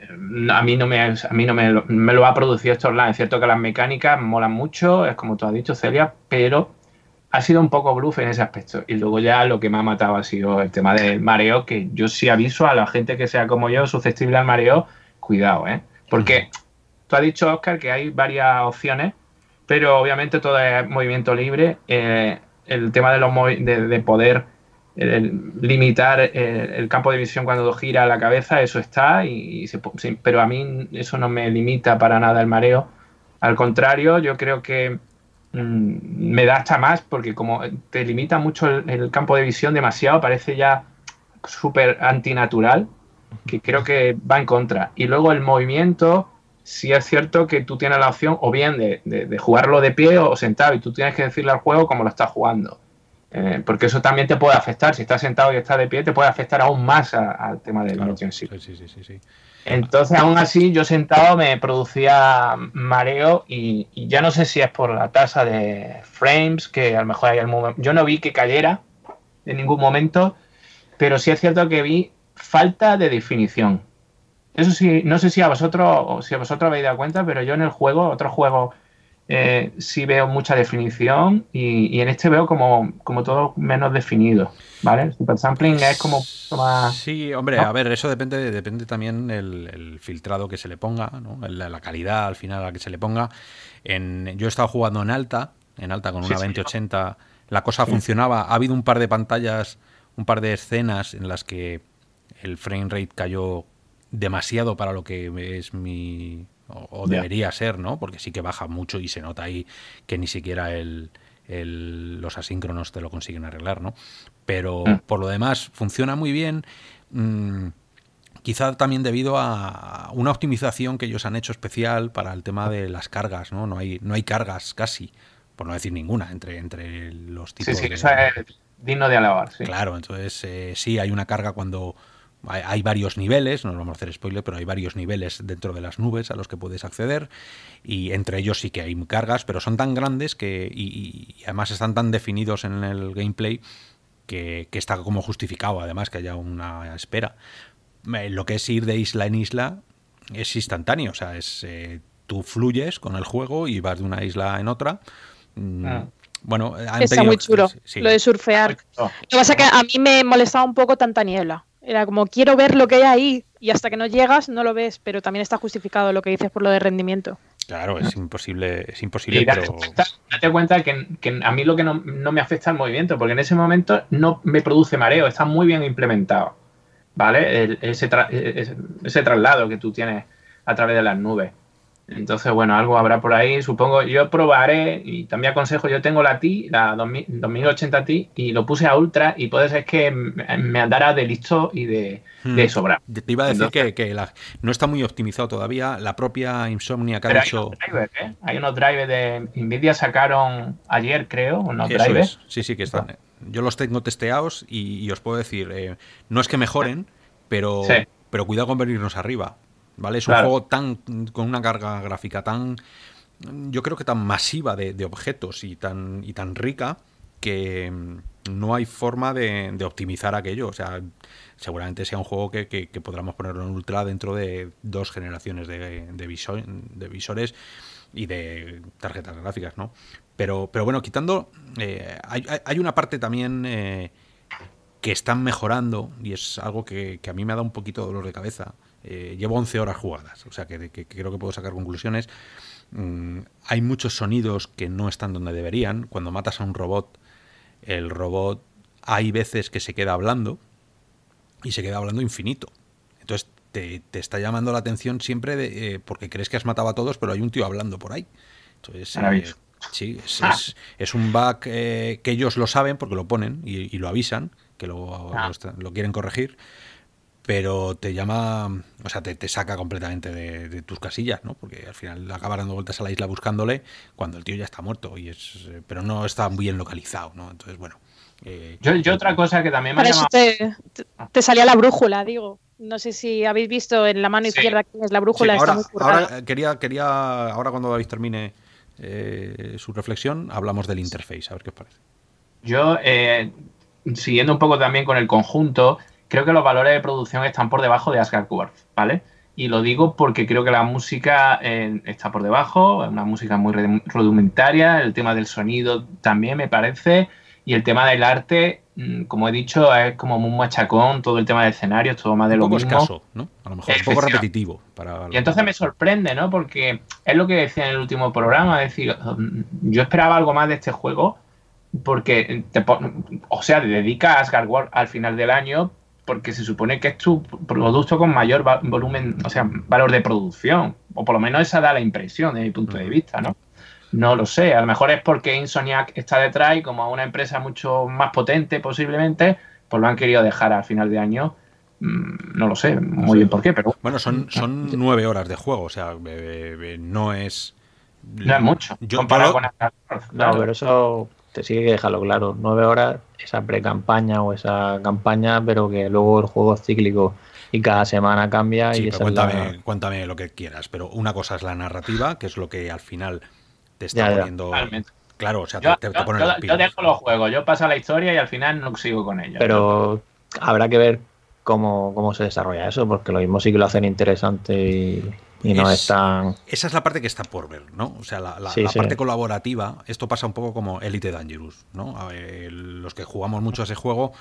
eh, a mí no, me, a mí no me, lo, me lo ha producido esto online. Es cierto que las mecánicas molan mucho, es como tú has dicho, Celia, pero ha sido un poco bluff en ese aspecto. Y luego ya lo que me ha matado ha sido el tema del mareo, que yo sí aviso a la gente que sea como yo, susceptible al mareo, cuidado, ¿eh? Porque tú has dicho, Oscar, que hay varias opciones, pero obviamente todo es movimiento libre. Eh, el tema de, los de, poder limitar eh, el, campo de visión cuando gira la cabeza, eso está, y, pero a mí eso no me limita para nada el mareo. Al contrario, yo creo que Mm, me da hasta más porque como te limita mucho el, campo de visión demasiado, parece ya súper antinatural, que creo que va en contra. Y luego el movimiento, si es cierto que tú tienes la opción o bien de, de, jugarlo de pie o sentado y tú tienes que decirle al juego cómo lo estás jugando. Eh, porque eso también te puede afectar. Si estás sentado y estás de pie, te puede afectar aún más al tema del la en sí. Sí, sí, Entonces, aún así, yo sentado me producía mareo y, ya no sé si es por la tasa de frames, que a lo mejor hay algún momento. Yo no vi que cayera en ningún momento, pero sí es cierto que vi falta de definición. Eso sí, no sé si a vosotros, o si a vosotros habéis dado cuenta, pero yo en el juego, otro juego eh, sí veo mucha definición y, en este veo como, todo menos definido, ¿vale? super sampling es como más... Sí, hombre, a ver, eso depende, también el, filtrado que se le ponga, la, calidad al final a la que se le ponga. yo he estado jugando en alta, en alta con una 2080, la cosa funcionaba, ha habido un par de pantallas, un par de escenas en las que el frame rate cayó demasiado para lo que es mi o, debería ser, ¿no? Porque sí que baja mucho y se nota ahí que ni siquiera el, los asíncronos te lo consiguen arreglar, ¿no? Pero mm. por lo demás, funciona muy bien. Quizás mm, quizá también debido a una optimización que ellos han hecho especial para el tema de las cargas, ¿no? No hay, no hay cargas casi, por no decir ninguna, entre, entre los tipos. Sí, sí, eso es digno de alabar. Sí. Claro, entonces eh, sí, hay una carga cuando hay, varios niveles, no vamos a hacer spoiler, pero hay varios niveles dentro de las nubes a los que puedes acceder y entre ellos sí que hay cargas, pero son tan grandes que y, además están tan definidos en el gameplay que, está como justificado además que haya una espera. Lo que es ir de isla en isla es instantáneo, o sea, es, eh, tú fluyes con el juego y vas de una isla en otra. Mm, ah. Bueno, está muy chulo lo de surfear. Ah, lo que pasa que a mí me molestaba un poco tanta niebla. Era como, quiero ver lo que hay ahí. Y hasta que no llegas, no lo ves. Pero también está justificado lo que dices por lo de rendimiento. Claro, es imposible. Es imposible date, pero... cuenta, cuenta que, que, a mí lo que no, me afecta el movimiento, porque en ese momento no me produce mareo, está muy bien implementado. ¿Vale? ese, e, e, ese traslado que tú tienes a través de las nubes. Entonces, bueno, algo habrá por ahí, supongo. Yo probaré y también aconsejo, yo tengo la Ti, la 2080 Ti, y lo puse a ultra y puede ser que me andara de listo y de, de hmm. sobra. Te iba a decir que, no está muy optimizado todavía la propia Insomnia que ha ¿eh? Hay unos drivers, de Nvidia sacaron ayer, creo, unos drivers. Sí, sí, que están. Eh, yo los tengo testeados y, os puedo decir, eh, no es que mejoren, pero, pero cuidado con venirnos arriba ¿vale? Es un juego tan con una carga gráfica tan, yo creo que tan masiva de, objetos y tan, y tan rica que mm, no hay forma de, optimizar aquello. O sea, seguramente sea un juego que, que, ponerlo en ultra dentro de dos generaciones de, de, visores y de tarjetas gráficas, ¿no? Pero, pero bueno, quitando, eh, hay, hay, una parte también eh, que están mejorando y es algo que, a mí me ha dado un poquito dolor de cabeza eh, llevo 11 horas jugadas, o sea que, creo que puedo sacar conclusiones. Mm, hay muchos sonidos que no están donde deberían. Cuando matas a un robot, el robot hay veces que se queda hablando y se queda hablando infinito. Entonces te, está llamando la atención siempre eh, porque crees que has matado a todos, pero hay un tío hablando por ahí. Entonces, eh, sí, ah. es, un bug que ellos lo saben porque lo ponen y, lo avisan, que lo ah. quieren corregir pero te llama, o sea, te, saca completamente de, tus casillas, ¿no? Porque al final acaba dando vueltas a la isla buscándole cuando el tío ya está muerto, y es, eh, pero no está muy bien localizado, ¿no? Entonces, bueno. Eh, yo, otra cosa que también me ha llamado... te, salía la brújula, digo. No sé si habéis visto en la mano izquierda que es la brújula. ahora, eh, quería, quería, ahora cuando David termine su reflexión, hablamos del interface, a ver qué os parece. Yo, siguiendo un poco también con el conjunto, creo que los valores de producción están por debajo de Asgard world ¿vale? Y lo digo porque creo que la música eh, está por debajo, es una música muy rudimentaria, el tema del sonido también me parece, y el tema del arte, mm, como he dicho, es como un machacón, todo el tema de escenarios, todo más de lo mismo. ¿no? A lo mejor es un poco repetitivo. Y entonces me sorprende, ¿no? Porque es lo que decía en el último programa, es decir, mm, yo esperaba algo más de este juego, porque, o sea, dedica a Asgard World al final del año, porque se supone que es tu producto con mayor volumen, o sea, valor de producción, o por lo menos esa da la impresión desde mi punto de vista, ¿no? No lo sé, a lo mejor es porque Insomniac está detrás y como una empresa mucho más potente posiblemente, pues lo han querido dejar al final de año mm, no lo sé muy bien por qué, pero... Bueno, son, son nueve horas de juego, o sea, no es... No es mucho. comparado con... No, pero eso sí que dejarlo claro, nueve horas esa pre-campaña o esa campaña, pero que luego el juego es cíclico y cada semana cambia. y cuéntame, cuéntame, lo que quieras, pero una cosa es la narrativa, que es lo que al final te está poniendo... claro, o sea, te, te, yo, dejo los juegos, yo paso la historia y al final no sigo con ellos. Pero habrá que ver cómo, cómo se desarrolla eso, porque lo mismo sí que lo hacen interesante y no Esa es la parte que está por ver, ¿no? O sea, la, parte colaborativa, esto pasa un poco como Elite Dangerous, ¿no? los que jugamos mucho a ese juego,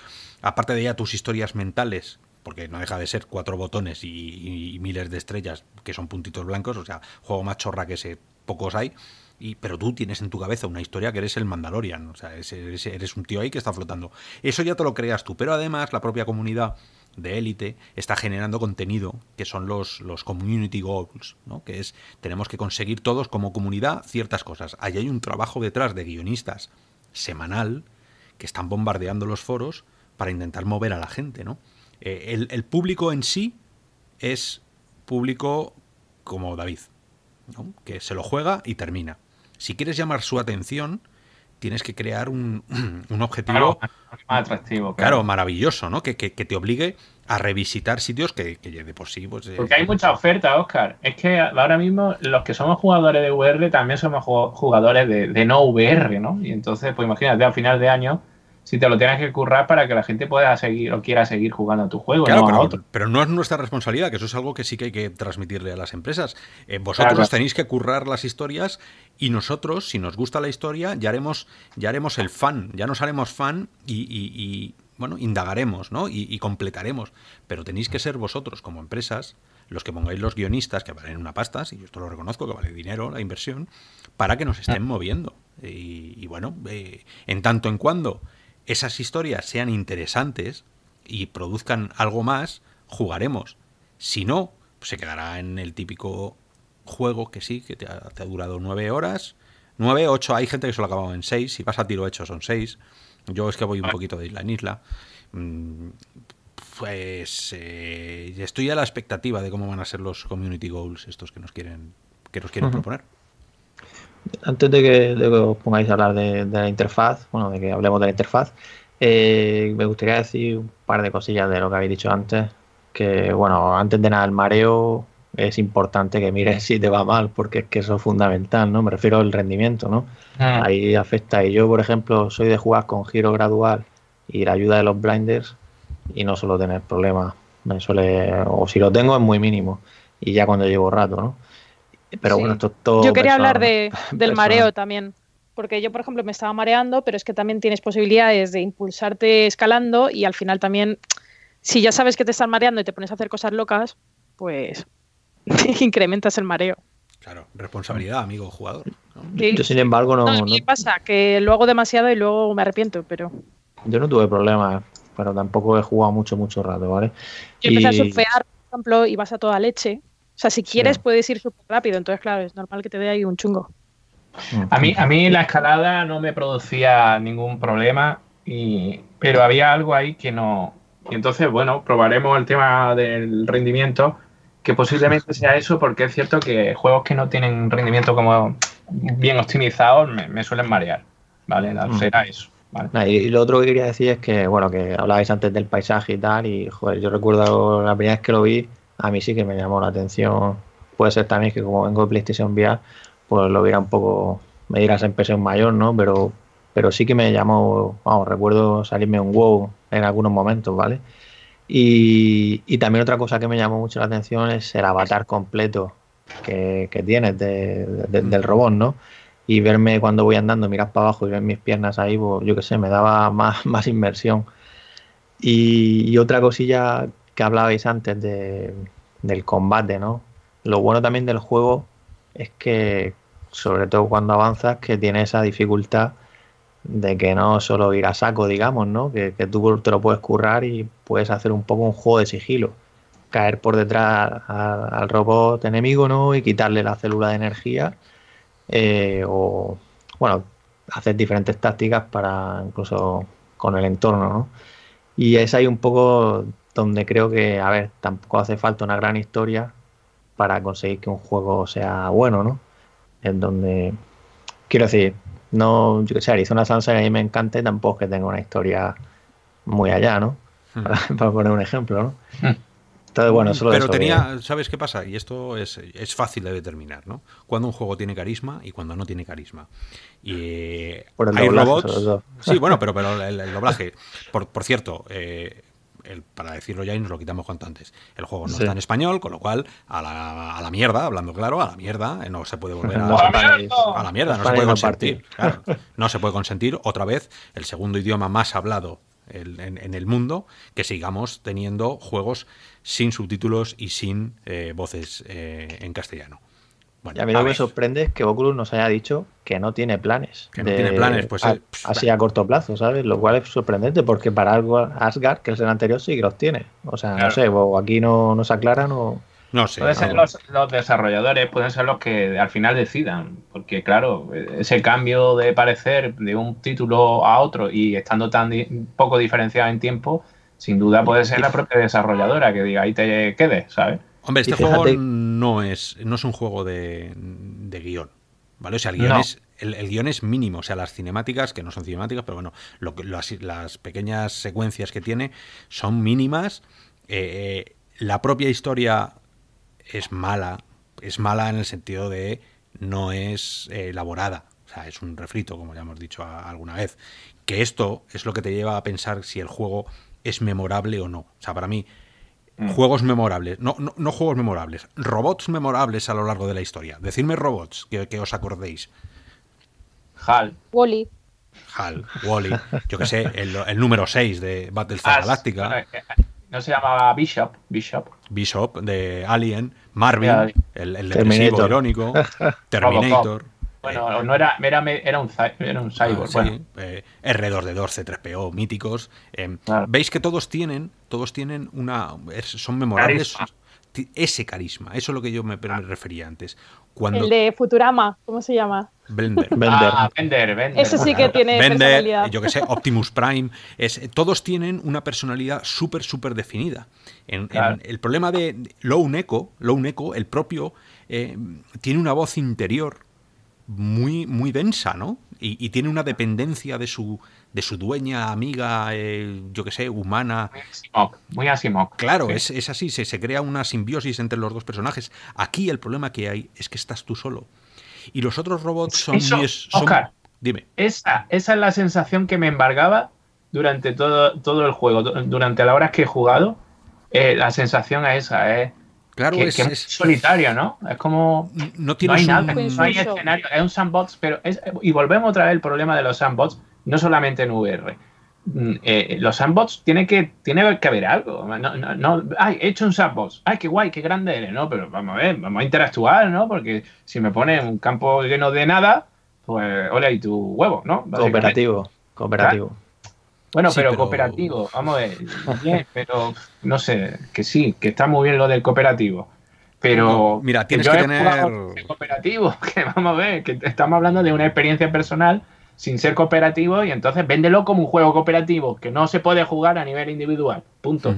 aparte de ya tus historias mentales, porque no deja de ser cuatro botones y, miles de estrellas que son puntitos blancos, o sea, juego más chorra que ese, pocos hay. Y, pero tú tienes en tu cabeza una historia que eres el Mandalorian, o sea, eres, eres un tío ahí que está flotando. Eso ya te lo creas tú, pero además la propia comunidad de élite está generando contenido que son los, los community goals, ¿no? que es tenemos que conseguir todos como comunidad ciertas cosas. Ahí hay un trabajo detrás de guionistas semanal que están bombardeando los foros para intentar mover a la gente. ¿no? Eh, el, el, público en sí es público como David, que se lo juega y termina. Si quieres llamar su atención, tienes que crear un, un objetivo. más atractivo. Claro. maravilloso, ¿no? Que, que, te obligue a revisitar sitios que, que de por sí. Pues, eh, Porque hay mucha oferta, Oscar. Es que ahora mismo los que somos jugadores de VR también somos jugadores de, de no VR, ¿no? Y entonces, pues imagínate, al final de año si te lo tienes que currar para que la gente pueda seguir o quiera seguir jugando a tu juego. pero, no es nuestra responsabilidad, que eso es algo que sí que hay que transmitirle a las empresas. Eh, vosotros tenéis que currar las historias y nosotros, si nos gusta la historia, ya haremos, ya haremos el fan, ya nos haremos fan y, bueno, indagaremos ¿no? Y, completaremos. Pero tenéis que ser vosotros, como empresas, los que pongáis los guionistas, que valen una pasta, si yo esto lo reconozco, que vale dinero la inversión, para que nos estén moviendo. Y, bueno, eh, en tanto en cuando esas historias sean interesantes y produzcan algo más, jugaremos. Si no, se quedará en el típico juego que sí, que te ha, durado nueve horas. Nueve, ocho, hay gente que se lo ha acabado en seis. Si vas a tiro hecho son seis. Yo es que voy un poquito de isla en isla. Mm, pues eh, estoy a la expectativa de cómo van a ser los community goals estos que nos quieren, que nos quieren proponer antes de que, os pongáis a hablar de, la interfaz, bueno, de que hablemos de la interfaz, eh, me gustaría decir un par de cosillas de lo que habéis dicho antes. Que, bueno, antes de nada, el mareo es importante que mires si te va mal, porque es que eso es fundamental, ¿no? Me refiero al rendimiento, ¿no? Ah. Ahí afecta. Y yo, por ejemplo, soy de jugar con giro gradual y la ayuda de los blinders y no suelo tener problemas. Me suele, o si lo tengo, es muy mínimo. Y ya cuando llevo rato, ¿no? Pero Yo quería hablar de, del mareo también. Porque yo, por ejemplo, me estaba mareando, pero es que también tienes posibilidades de impulsarte escalando y al final también, si ya sabes que te están mareando y te pones a hacer cosas locas, pues incrementas el mareo. Claro, responsabilidad, amigo jugador. Yo, sin embargo, no. pasa? Que lo hago demasiado y luego me arrepiento, pero. Yo no tuve problemas, pero tampoco he jugado mucho, mucho rato, ¿vale? Yo y... empecé a surfear, por ejemplo, y vas a toda leche o sea, si quieres puedes ir súper rápido, entonces claro, es normal que te dé ahí un chungo. A mí, a mí la escalada no me producía ningún problema, y, pero había algo ahí que no... Y entonces, bueno, probaremos el tema del rendimiento, que posiblemente sea eso, porque es cierto que juegos que no tienen rendimiento como bien optimizado me, suelen marear, ¿vale? La, mm. será eso. Y, lo otro que quería decir es que, bueno, que hablabais antes del paisaje y tal, y joder, yo recuerdo la primera vez que lo vi, a mí sí que me llamó la atención. Puede ser también que como vengo de PlayStation VR, pues lo viera un poco, me dirás en impresión mayor, ¿no? Pero, pero sí que me llamó, vamos, recuerdo salirme un wow en algunos momentos, ¿vale? Y, también otra cosa que me llamó mucho la atención es el avatar completo que, tienes del mm. robot, ¿no? Y verme cuando voy andando, mirar para abajo y ver mis piernas ahí, pues, yo qué sé, me daba más, más inmersión. y otra cosilla que hablabais antes de, del combate, ¿no? Lo bueno también del juego es que, sobre todo cuando avanzas, que tiene esa dificultad de que no solo ir a saco, digamos, ¿no? Que, tú te lo puedes currar y puedes hacer un poco un juego de sigilo. Caer por detrás al robot enemigo, ¿no? Y quitarle la célula de energía. Eh, o, bueno, hacer diferentes tácticas para incluso con el entorno, ¿no? Y es ahí un poco donde creo que, a ver, tampoco hace falta una gran historia para conseguir que un juego sea bueno, ¿no? En donde, quiero decir, no, yo que sé, Arizona a mí me encanta tampoco que tenga una historia muy allá, ¿no? Hmm. Para, poner un ejemplo, ¿no? Hmm. Entonces, bueno, solo Pero tenía, ¿sabes qué pasa? Y esto es, fácil de determinar, ¿no? Cuando un juego tiene carisma y cuando no tiene carisma. Y eh, hay robots. Sí, bueno, pero, pero el, doblaje. Por, por cierto, eh, para decirlo ya y nos lo quitamos cuanto antes. El juego no está en español, con lo cual, a la, mierda, hablando claro, a la mierda, eh, no se puede volver a, la, mierda, no se puede consentir. no se puede consentir otra vez el segundo idioma más hablado en, el mundo, que sigamos teniendo juegos sin subtítulos y sin eh, voces eh, en castellano. Bueno, a mí no me sorprende es que Oculus nos haya dicho que no tiene planes. Que no tiene planes, pues. así a corto plazo, ¿sabes? Lo cual es sorprendente porque para algo Asgard, que es el anterior, sí que los tiene. O sea, no sé, o aquí no, no se aclaran o. No sé. Pueden ser los, desarrolladores, pueden ser los que al final decidan, porque claro, ese cambio de parecer de un título a otro y estando tan poco diferenciado en tiempo, sin duda puede ser la propia desarrolladora que diga ahí te quedes, ¿sabes? Hombre, este juego no es, no es un juego de, guión. ¿Vale? O sea, el guión, es, mínimo. O sea, las cinemáticas, que no son cinemáticas, pero bueno, lo, las, las, pequeñas secuencias que tiene son mínimas. Eh, eh, la propia historia es mala. Es mala en el sentido de no es eh, elaborada. O sea, es un refrito, como ya hemos dicho alguna vez. Que esto es lo que te lleva a pensar si el juego es memorable o no. O sea, para mí, Mm. Juegos memorables, no, no, juegos memorables, robots memorables a lo largo de la historia. Decidme robots que, os acordéis. Hal. Wally. Hal, Wally. Yo que sé, el, número 6 de Battlestar ah, Galáctica. Galactica. Eh, eh, no se llamaba Bishop. Bishop. Bishop de Alien. Marvin, el, el depresivo irónico. Terminator. Bueno, eh, no eh, era, era, era, un, era ah, cyborg. bueno. Eh, r 2 de C3PO, míticos. Em, veis que todos tienen, todos tienen una. son memorables. Ese carisma, eso es lo que yo me, refería antes. Cuando... El de Futurama, ¿cómo se llama? Bender. Ah, Bender, Bender. Eso sí que tiene personalidad. Yo que sé, Optimus Prime. todos tienen una personalidad súper, súper definida. el problema de Lone Echo, el propio, tiene una voz interior muy, muy densa, ¿no? Y, tiene una dependencia de su, de su dueña, amiga, eh, yo qué sé, humana. Muy Asimov. claro, es, así, se, crea una simbiosis entre los dos personajes. Aquí el problema que hay es que estás tú solo. Y los otros robots son... dime. Esa, esa es la sensación que me embargaba durante todo, todo el juego, durante las horas que he jugado. Eh, la sensación es esa, ¿eh? Claro, es, solitario, ¿no? Es como. No, tiene hay nada, no hay pues escenario. Es un sandbox, pero. Es, y volvemos otra vez al problema de los sandbox no solamente en VR. Mm, eh, eh, los sandbox tiene que, tiene que haber algo. No, no, ay, he hecho un sandbox. Ay, qué guay, qué grande eres, ¿no? Pero vamos a ver, vamos a interactuar, ¿no? Porque si me pones un campo lleno de nada, pues hola y tu huevo, ¿no? Cooperativo, cooperativo. Bueno, pero, cooperativo, vamos a eh, ver, pero no sé, que sí, que está muy bien lo del cooperativo. Pero mira, tienes que, tener cooperativo, que vamos a ver, que estamos hablando de una experiencia personal sin ser cooperativo y entonces véndelo como un juego cooperativo que no se puede jugar a nivel individual. Punto.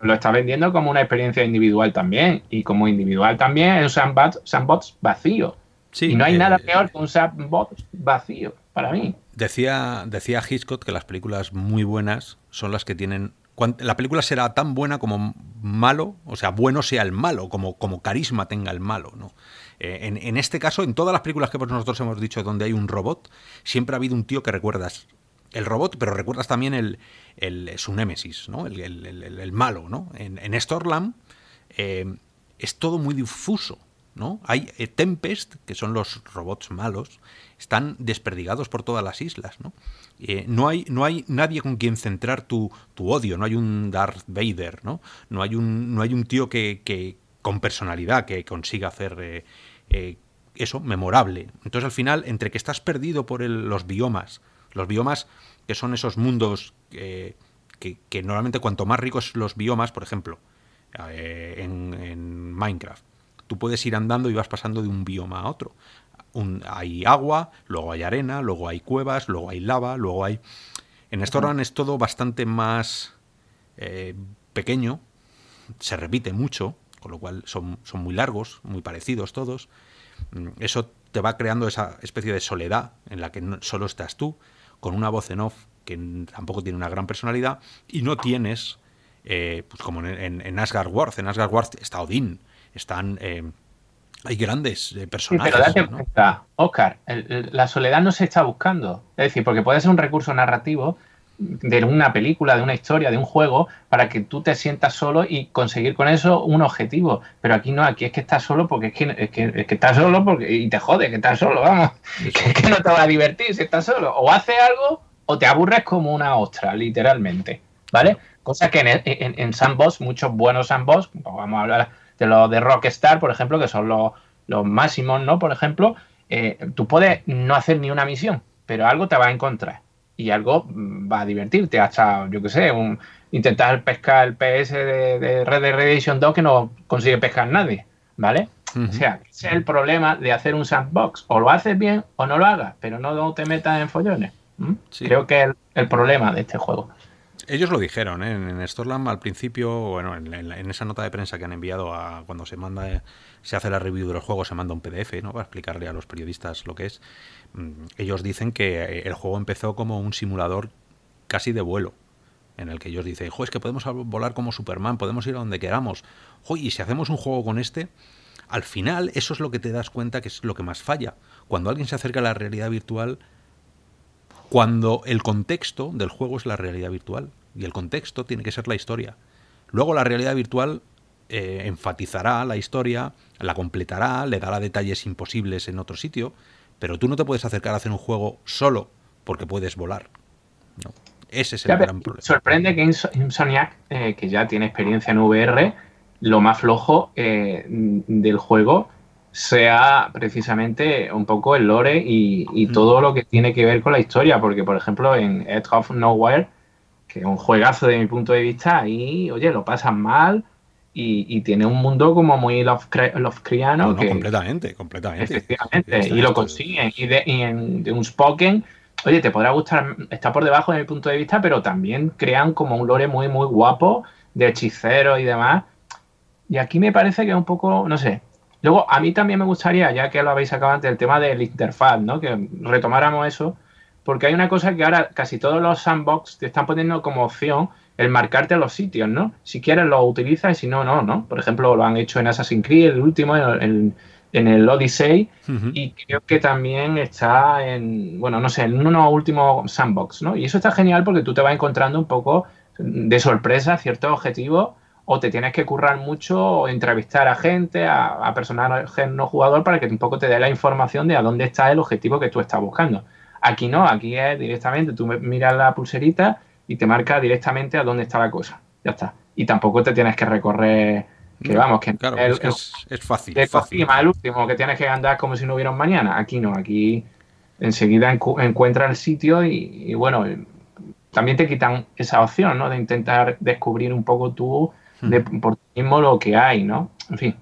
Lo está vendiendo como una experiencia individual también y como individual también es un sandbox vacío y no hay eh, nada peor que un sandbox vacío, para mí. Decía, decía Hitchcock que las películas muy buenas son las que tienen... la película será tan buena como malo, o sea, bueno sea el malo, como, como carisma tenga el malo, ¿no? Eh, en, este caso, en todas las películas que nosotros hemos dicho donde hay un robot, siempre ha habido un tío que recuerdas el robot, pero recuerdas también el, su némesis, ¿no? El, malo, ¿no? En, en eh, es todo muy difuso. ¿no? Hay eh, Tempest, que son los robots malos, están desperdigados por todas las islas, ¿no? Eh, hay, no hay nadie con quien centrar tu, odio, no hay un Darth Vader, ¿no? No hay un, no hay un tío que, con personalidad que consiga hacer eh, eso memorable. Entonces al final, entre que estás perdido por los biomas, los biomas que son esos mundos que, normalmente cuanto más ricos los biomas, por ejemplo, en Minecraft, tú puedes ir andando y vas pasando de un bioma a otro. hay agua, luego hay arena, luego hay cuevas, luego hay lava, luego hay... En Stormrun es todo bastante más eh, pequeño, se repite mucho, con lo cual son, son muy largos, muy parecidos todos. Mm, eso te va creando esa especie de soledad en la que solo estás tú, con una voz en off que tampoco tiene una gran personalidad y no tienes, eh, pues como en, en, Asgard Worth, en Asgard Worth está Odín, están... Eh, hay grandes eh, personajes. pero date cuenta, Oscar, la soledad no se está buscando. Es decir, porque puede ser un recurso narrativo de una película, de una historia, de un juego, para que tú te sientas solo y conseguir con eso un objetivo. Pero aquí no, aquí es que estás solo porque es que, que, estás solo porque, y te jode que estás solo, vamos. Que, es que no te va a divertir si estás solo. O haces algo o te aburres como una ostra, literalmente. ¿Vale? Cosa que en, en, muchos buenos Sandbox, pues vamos a hablar de los de Rockstar, por ejemplo, que son los, máximos, ¿no? Por ejemplo, eh, tú puedes no hacer ni una misión, pero algo te va a encontrar y algo mm, va a divertirte, hasta, yo qué sé, intentar pescar el PS de, Red Dead Redemption 2 que no consigue pescar nadie, ¿vale? O sea, ese es el problema de hacer un sandbox. O lo haces bien o no lo hagas, pero no te metas en follones. Creo que es el, problema de este juego. Ellos lo dijeron ¿eh? en, Storlam al principio, bueno, en, esa nota de prensa que han enviado a cuando se manda, se hace la review del juego, se manda un PDF, ¿no? Para explicarle a los periodistas lo que es. Mm, ellos dicen que eh, el juego empezó como un simulador casi de vuelo, en el que ellos dicen, jo, es que podemos volar como Superman, podemos ir a donde queramos. y si hacemos un juego con este, al final eso es lo que te das cuenta que es lo que más falla. Cuando alguien se acerca a la realidad virtual, cuando el contexto del juego es la realidad virtual y el contexto tiene que ser la historia. Luego la realidad virtual eh, enfatizará la historia, la completará, le dará detalles imposibles en otro sitio, pero tú no te puedes acercar a hacer un juego solo porque puedes volar. Ese es el gran problema. Sorprende que Insomniac, eh, que ya tiene experiencia en VR, lo más flojo eh, del juego sea precisamente un poco el lore y, todo lo que tiene que ver con la historia, porque por ejemplo en Edge of Nowhere, que es un juegazo de mi punto de vista, ahí, oye, lo pasan mal y, tiene un mundo como muy Lovecraftiano. no, completamente, completamente. Efectivamente, y lo consiguen. Y de, en, de un Spoken, oye, te podrá gustar, está por debajo de mi punto de vista, pero también crean como un lore muy, muy guapo de hechicero y demás. Y aquí me parece que es un poco, no sé, Luego, a mí también me gustaría, ya que lo habéis acabado antes, el tema del interfaz, ¿no? Que retomáramos eso, porque hay una cosa que ahora casi todos los sandbox te están poniendo como opción el marcarte los sitios, ¿no? Si quieres lo utilizas y si no, no, ¿no? Por ejemplo, lo han hecho en Assassin's Creed, el último, en, el Odyssey, y creo que también está en, bueno, no sé, en uno último sandbox, ¿no? Y eso está genial porque tú te vas encontrando un poco de sorpresa ciertos objetivos o te tienes que currar mucho o entrevistar a gente, a, a no jugador para que tampoco te dé la información de a dónde está el objetivo que tú estás buscando. Aquí no, aquí es directamente, tú miras la pulserita y te marca directamente a dónde está la cosa. Ya está. Y tampoco te tienes que recorrer, que vamos, que es, es, es, fácil. el último, que tienes que andar como si no hubiera un mañana. Aquí no, aquí enseguida encuentras encuentra el sitio y, y bueno, también te quitan esa opción, ¿no? De intentar descubrir un poco tú Hmm. por lo mismo lo que hay, ¿no? En fin.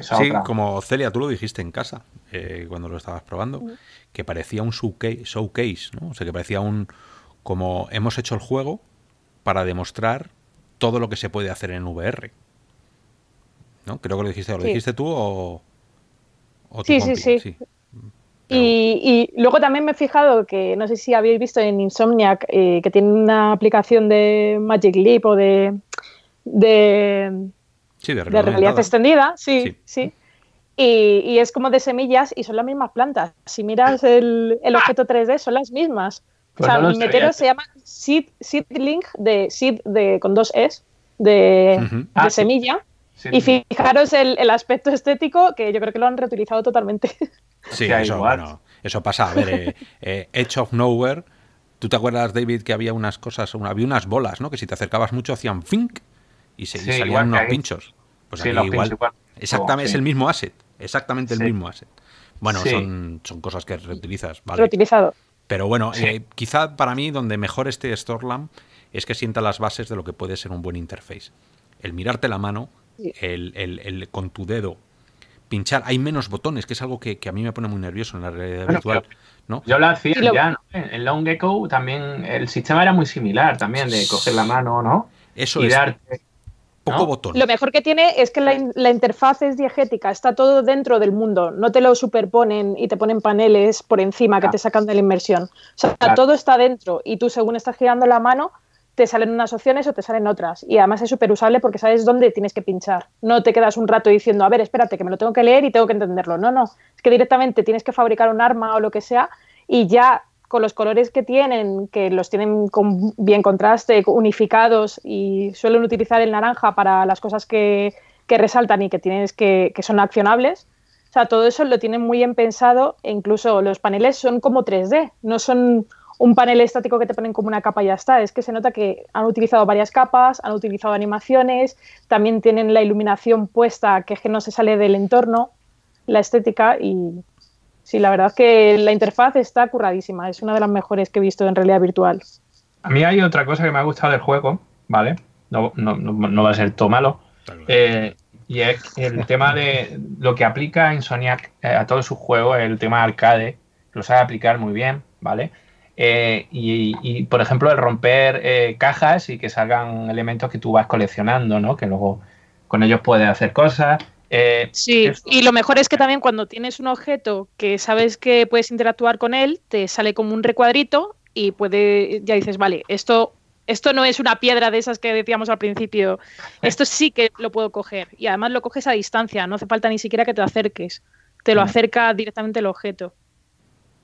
Sí, como Celia, tú lo dijiste en casa eh, cuando lo estabas probando, que parecía un showcase, ¿no? O sea, que parecía un. Como hemos hecho el juego para demostrar todo lo que se puede hacer en VR. ¿No? Creo que lo dijiste, ¿lo dijiste tú o.? sí, sí, sí, y, luego también me he fijado que no sé si habéis visto en Insomniac eh, que tiene una aplicación de Magic Leap o de de, realidad extendida, sí, sí. Y, es como de semillas y son las mismas plantas. Si miras el, objeto 3D, son las mismas. los o pues se llama seed, seedling, de seed de, con dos es, de, ah, semilla. Y fijaros el, aspecto estético, que yo creo que lo han reutilizado totalmente. Sí, eso, eso pasa. Eh, eh, Edge of Nowhere, ¿tú te acuerdas, David, que había unas cosas, una, había unas bolas, ¿no? Que si te acercabas mucho hacían fink y, se, salían unos pinchos. Pues igual, Exactamente, es el mismo asset. Exactamente el mismo asset. Bueno, son, cosas que reutilizas. Reutilizado. Pero bueno, eh, quizá para mí donde mejor este Storlam es que sienta las bases de lo que puede ser un buen interface. El mirarte la mano, el, con tu dedo pinchar. Hay menos botones, que es algo que, a mí me pone muy nervioso en la realidad virtual. Yo lo hacía ya, En Long Echo también el sistema era muy similar también, de coger la mano, ¿no? Eso y lo mejor que tiene es que la, interfaz es diegética, está todo dentro del mundo, no te lo superponen y te ponen paneles por encima que te sacan de la inmersión. O sea, todo está dentro y tú según estás girando la mano te salen unas opciones o te salen otras. Y además es súper usable porque sabes dónde tienes que pinchar. No te quedas un rato diciendo, a ver, espérate, que me lo tengo que leer y tengo que entenderlo. No, no. Es que directamente tienes que fabricar un arma o lo que sea y ya con los colores que tienen, que los tienen con bien contraste, unificados y suelen utilizar el naranja para las cosas que, que resaltan y que, tienes que, que, son accionables. O sea, todo eso lo tienen muy bien pensado e incluso los paneles son como 3D, no son un panel estático que te ponen como una capa y ya está. Es que se nota que han utilizado varias capas, han utilizado animaciones, también tienen la iluminación puesta que, es que no se sale del entorno, la estética y, Sí, la verdad es que la interfaz está curradísima, es una de las mejores que he visto en realidad virtual. A mí hay otra cosa que me ha gustado del juego, ¿vale? No, va a ser todo malo. Eh, y es el tema de lo que aplica Insomniac eh, a todos sus juegos, el tema arcade, lo sabe aplicar muy bien, ¿vale? Eh, y, por ejemplo, el romper cajas y que salgan elementos que tú vas coleccionando, ¿no? Que luego con ellos puedes hacer cosas. Eh, sí, y lo mejor es que también cuando tienes un objeto que sabes que puedes interactuar con él, te sale como un recuadrito y puede, ya dices, vale, esto, esto no es una piedra de esas que decíamos al principio, eh. esto sí que lo puedo coger. Y además lo coges a distancia, no hace falta ni siquiera que te acerques, te lo mm. acerca directamente el objeto.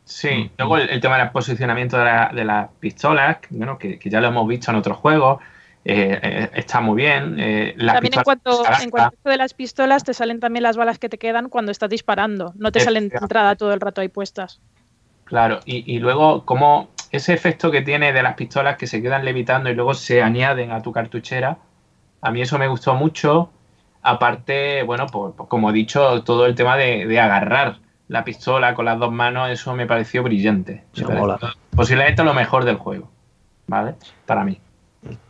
Sí, luego el, tema del posicionamiento de, las pistolas, bueno, que, que, ya lo hemos visto en otros juegos, eh, eh, está muy bien. Eh, también en cuanto, a de las pistolas te salen también las balas que te quedan cuando estás disparando, no te salen de entrada todo el rato ahí puestas. Claro, y, luego como ese efecto que tiene de las pistolas que se quedan levitando y luego se añaden a tu cartuchera, a mí eso me gustó mucho. Aparte, bueno, como he dicho, todo el tema de, agarrar la pistola con las dos manos, eso me pareció brillante. posiblemente lo mejor del juego, ¿vale? Para mí.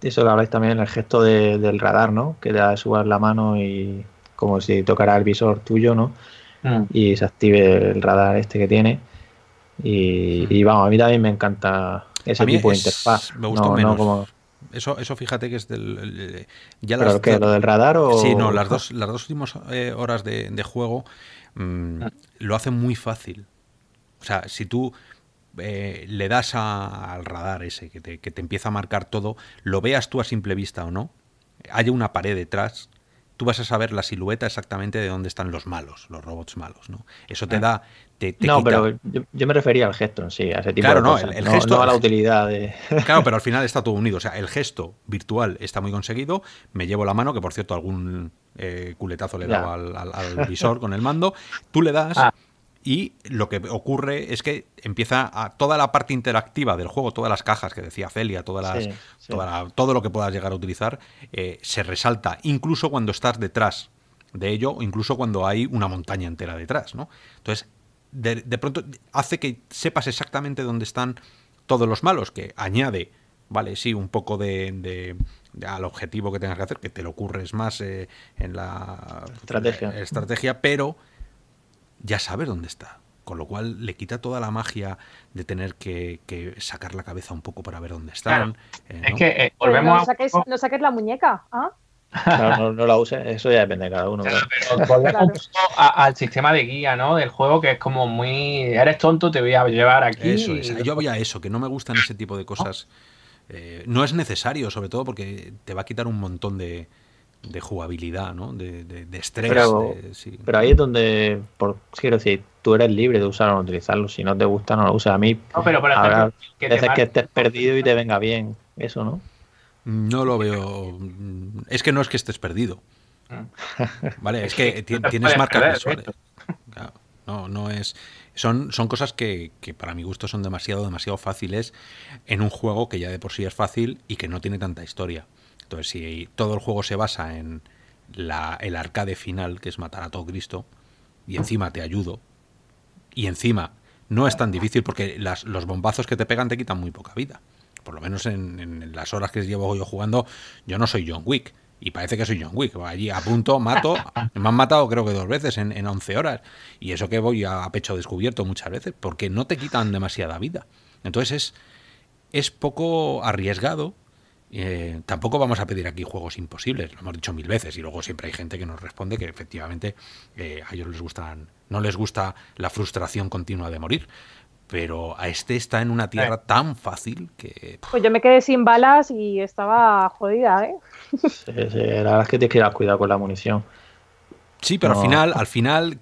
Eso lo habláis también en el gesto del radar, ¿no? Que da subas la mano y como si tocara el visor tuyo, ¿no? Mm. Y se active el radar este que tiene. Y, hmm. vamos, a mí también me encanta ese tipo de interfaz. Me gusta menos. Eso, eso fíjate que es del. ya ¿Pero qué, ¿Lo del radar o.? Sí, no, las dos, las dos últimas eh, horas de, juego mm, ah. lo hacen muy fácil. O sea, si tú eh, le das al radar ese que te, empieza a marcar todo, lo veas tú a simple vista o no, hay una pared detrás, tú vas a saber la silueta exactamente de dónde están los malos, los robots malos, ¿no? Eso te ah. da... no, pero yo, me refería al gesto en sí, a ese tipo claro, de no, El, gesto, no a la utilidad de... Claro, pero al final está todo unido. O sea, el gesto virtual está muy conseguido. Me llevo la mano, que por cierto algún eh, culetazo le he dado al, visor con el mando. Tú le das... Ah y lo que ocurre es que empieza a toda la parte interactiva del juego, todas las cajas que decía Celia, todas las, todo lo que puedas llegar a utilizar, eh, se resalta, incluso cuando estás detrás de ello, incluso cuando hay una montaña entera detrás. ¿no? Entonces, de, pronto hace que sepas exactamente dónde están todos los malos, que añade, vale, sí, un poco de, al objetivo que tengas que hacer, que te lo ocurres más eh, en la estrategia. Eh, estrategia, pero ya sabes dónde está. Con lo cual le quita toda la magia de tener que, sacar la cabeza un poco para ver dónde están. Eh, eh, volvemos no, saques, la muñeca. ¿ah? No, la uses, eso ya depende de cada uno. al sistema de guía, Del juego que es como muy. Eres tonto, te voy a llevar aquí. Yo voy a eso, que no me gustan ese tipo de cosas. Eh, no es necesario, sobre todo porque te va a quitar un montón de, de jugabilidad, ¿no? De, de, de estrés. Pero, ahí es donde, por, quiero decir, tú eres libre de usar o no utilizarlo. Si no te gusta, no lo usas. A mí, no, pero por que, estés perdido y te venga bien. Eso, ¿no? No lo veo. Es que no es que estés perdido. Ah. Vale, es que tienes marcas ¿eh? visuales. No, no es. Son, son cosas que, que, para mi gusto son demasiado, demasiado fáciles en un juego que ya de por sí es fácil y que no tiene tanta historia. Entonces, si todo el juego se basa en el arcade final, que es matar a todo Cristo, y encima te ayudo, y encima no es tan difícil porque las, los bombazos que te pegan te quitan muy poca vida. Por lo menos en, las horas que llevo yo jugando, yo no soy John Wick. Y parece que soy John Wick. Allí punto mato. Me han matado creo que dos veces en, 11 horas. Y eso que voy a, pecho descubierto muchas veces, porque no te quitan demasiada vida. Entonces es, es poco arriesgado eh, tampoco vamos a pedir aquí juegos imposibles, lo hemos dicho mil veces y luego siempre hay gente que nos responde que efectivamente eh, a ellos les gustan, no les gusta la frustración continua de morir. Pero a este está en una tierra tan fácil que. Pues yo me quedé sin balas y estaba jodida, ¿eh? la verdad es que tienes que cuidado con la munición. Sí, pero al final, al final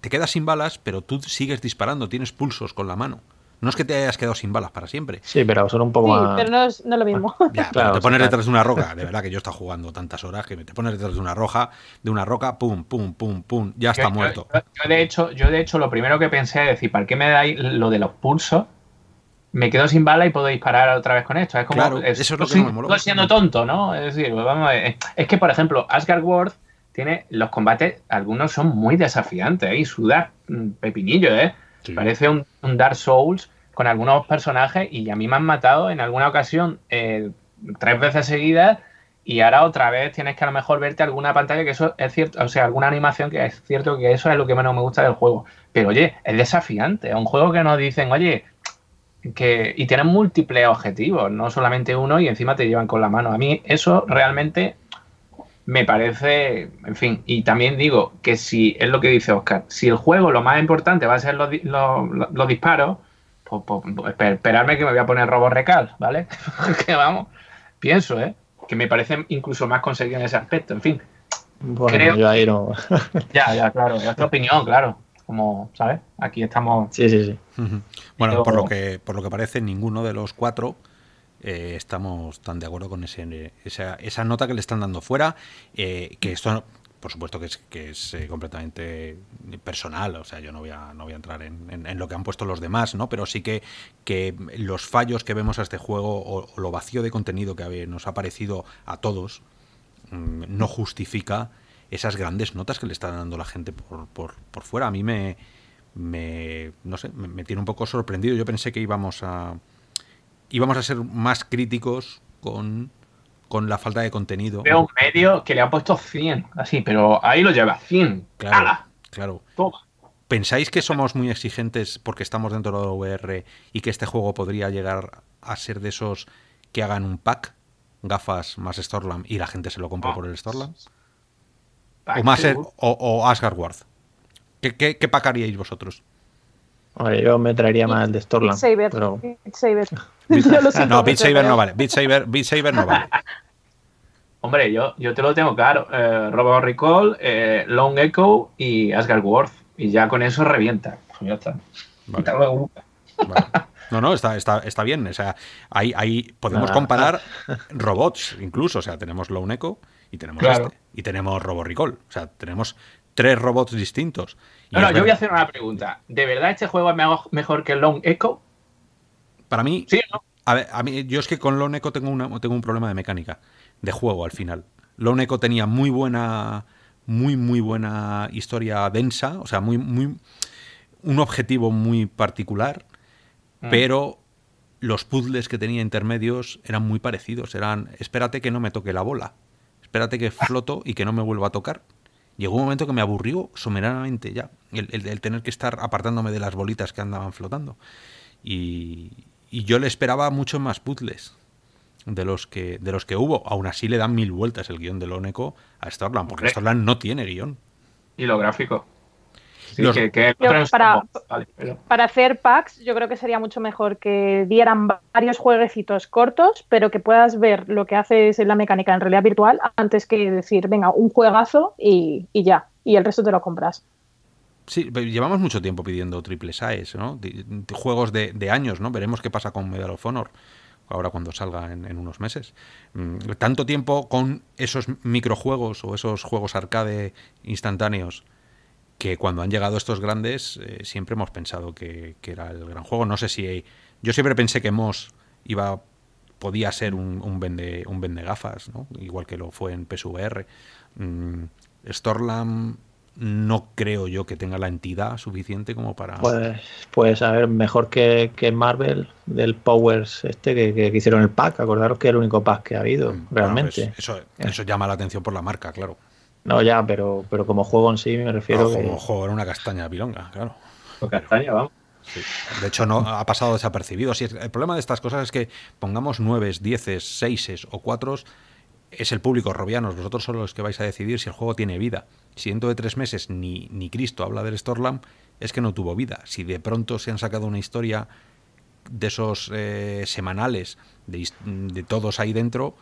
te quedas sin balas, pero tú sigues disparando, tienes pulsos con la mano. No es que te hayas quedado sin balas para siempre. Sí, pero son un poco sí, pero no es, no lo mismo. Ah, ya, te pones detrás de una roca. De verdad que yo he jugando tantas horas que me te pones detrás de una roja, de una roca, pum, pum, pum, pum, ya está muerto. Yo, de hecho, yo de hecho lo primero que pensé es decir, ¿para qué me dais lo de los pulsos? Me quedo sin bala y puedo disparar otra vez con esto. Es como, claro, eso es lo que siendo tonto, ¿no? Es decir, pues vamos Es que, por ejemplo, Asgard World tiene los combates, algunos son muy desafiantes y sudar mm, pepinillo, ¿eh? Parece un, Dark Souls con algunos personajes y a mí me han matado en alguna ocasión eh, tres veces seguidas y ahora otra vez tienes que a lo mejor verte alguna pantalla que eso es cierto, o sea, alguna animación que es cierto que eso es lo que menos me gusta del juego. Pero oye, es desafiante, es un juego que nos dicen, oye, que y tienen múltiples objetivos, no solamente uno y encima te llevan con la mano. A mí eso realmente me parece, en fin, y también digo que si es lo que dice Oscar, si el juego lo más importante va a ser los, disparos, pues, pues esperarme que me voy a poner robo recal, ¿vale? que vamos, pienso, ¿eh? Que me parece incluso más conseguido en ese aspecto, en fin. Bueno, yo ahí no. ya, ya, claro, es tu opinión, claro como, ¿sabes? Aquí estamos. Sí, sí, sí. Bueno, por lo que por lo que parece, ninguno de los cuatro eh, estamos tan de acuerdo con ese, esa, nota que le están dando fuera, eh, que esto por supuesto que es, es eh, completamente personal, o sea, yo no voy a, no voy a entrar en, lo que han puesto los demás, ¿no? Pero sí que, que los fallos que vemos a este juego o, lo vacío de contenido que nos ha parecido a todos mm, no justifica esas grandes notas que le están dando la gente por, por, por fuera. A mí me, me no sé, me tiene un poco sorprendido. Yo pensé que íbamos a, y vamos a ser más críticos con, la falta de contenido. Veo un medio que le ha puesto 100, así, pero ahí lo lleva, 100. Claro, claro. ¿Pensáis que somos muy exigentes porque estamos dentro de la VR y que este juego podría llegar a ser de esos que hagan un pack? Gafas más Storlam y la gente se lo compra por el Storlam. O, o, Asgard Ward. qué, qué pack haríais vosotros? Hombre, yo me traería más el de Storland. Beat Saber. Pero... no, Beat Saber no vale. Beat Saber, no vale. Hombre, yo, yo te lo tengo claro. Eh, Recall, eh, Long Echo y Asgard Worth. Y ya con eso revienta. Pues no, no, está, está, está bien. O sea, ahí, ahí podemos ah. comparar robots incluso. O sea, tenemos Lone Echo y tenemos este. Y tenemos Robo Recall. O sea, tenemos tres robots distintos yo voy a hacer una pregunta. ¿De verdad este juego es mejor que Long Echo? Para mí. A mí, yo es que con Long Echo tengo, tengo un problema de mecánica, de juego al final. Long Echo tenía muy buena. Muy, muy buena historia densa. O sea, muy. muy un objetivo muy particular. Mm. Pero los puzzles que tenía intermedios eran muy parecidos. Eran. Espérate que no me toque la bola. Espérate que floto y que no me vuelva a tocar llegó un momento que me aburrió someranamente ya el, tener que estar apartándome de las bolitas que andaban flotando. Y, yo le esperaba mucho más puzzles de los que de los que hubo. Aún así le dan mil vueltas el guión de Loneco a Starland, porque Starland no tiene guión. Y lo gráfico para, hacer packs, yo creo que sería mucho mejor que dieran varios jueguecitos cortos, pero que puedas ver lo que haces en la mecánica en realidad virtual antes que decir, venga, un juegazo y, ya, y el resto te lo compras. Sí, llevamos mucho tiempo pidiendo triple size, ¿no? juegos de, años, ¿no? Veremos qué pasa con Medal of Honor ahora cuando salga en, unos meses. Mm, tanto tiempo con esos microjuegos o esos juegos arcade instantáneos que cuando han llegado estos grandes eh, siempre hemos pensado que, era el gran juego. No sé si... yo siempre pensé que Moss iba podía ser un, un, vende, un vende gafas, igual que lo fue en PSVR. Mm, Storlam no creo yo que tenga la entidad suficiente como para... Pues, pues a ver, mejor que, Marvel del Powers este que, hicieron el pack, acordaros que es el único pack que ha habido, mm, realmente. eso, eso llama la atención por la marca, claro. No, ya, pero, pero como juego en sí me refiero. como juego en una castaña pilonga, claro. castaña, vamos. De hecho, no ha pasado desapercibido. si el problema de estas cosas es que pongamos nueves, dieces, seises o cuatros, es el público robianos. Vosotros son los que vais a decidir si el juego tiene vida. Si dentro de tres meses ni, ni Cristo habla del Storlam, es que no tuvo vida. Si de pronto se han sacado una historia de esos eh, semanales, de, de, todos ahí dentro.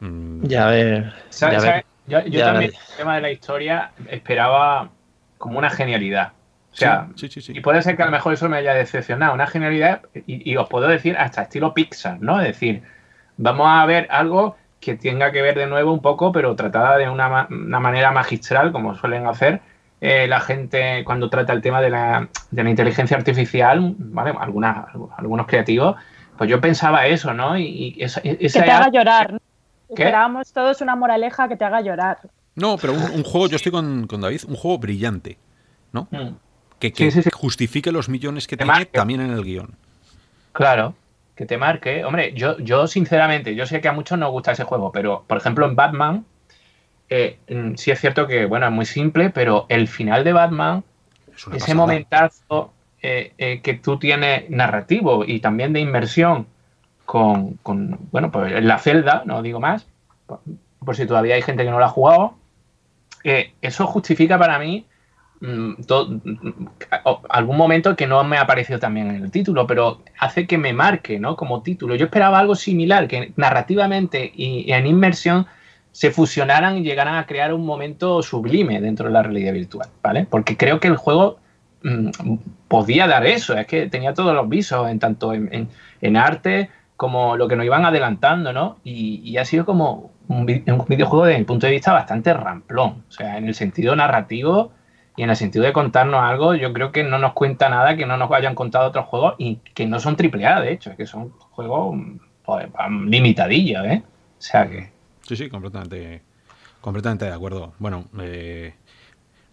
Mm, ya, a ver, ya a ver. Yo, también, el tema de la historia, esperaba como una genialidad. O sea, y puede ser que a lo mejor eso me haya decepcionado. Una genialidad, y, os puedo decir hasta estilo Pixar, ¿no? Es decir, vamos a ver algo que tenga que ver de nuevo un poco, pero tratada de una, una manera magistral, como suelen hacer eh, la gente cuando trata el tema de la, de la inteligencia artificial, ¿vale? Algunas, algunos creativos, pues yo pensaba eso, ¿no? Y, e-, esa, que te haga llorar, ¿no? ¿Qué? todo todos una moraleja que te haga llorar. No, pero un, juego, yo estoy con, David, un juego brillante, ¿no? Mm. Que, que justifique los millones que te tiene marque. también en el guión. Claro, que te marque. Hombre, yo, yo sinceramente, yo sé que a muchos no gusta ese juego, pero por ejemplo en Batman, eh, mm, sí es cierto que, bueno, es muy simple, pero el final de Batman, ese momentazo eh, eh, que tú tienes narrativo y también de inmersión con, bueno, pues la celda, no digo más, por, si todavía hay gente que no la ha jugado, eso justifica para mí mm, mm, mm, algún momento que no me ha aparecido también en el título, pero hace que me marque, ¿no? Como título. Yo esperaba algo similar, que narrativamente y, en inmersión se fusionaran y llegaran a crear un momento sublime dentro de la realidad virtual, ¿vale? Porque creo que el juego podía dar eso, es que tenía todos los visos, en tanto en arte, como lo que nos iban adelantando, ¿no? Y, ha sido como un, videojuego desde mi punto de vista bastante ramplón, o sea, en el sentido narrativo y en el sentido de contarnos algo, yo creo que no nos cuenta nada que no nos hayan contado otros juegos y que no son triple de hecho, es que son juegos mm, limitadillos, ¿eh? O sea que... Sí, sí, completamente, completamente de acuerdo. Bueno, eh,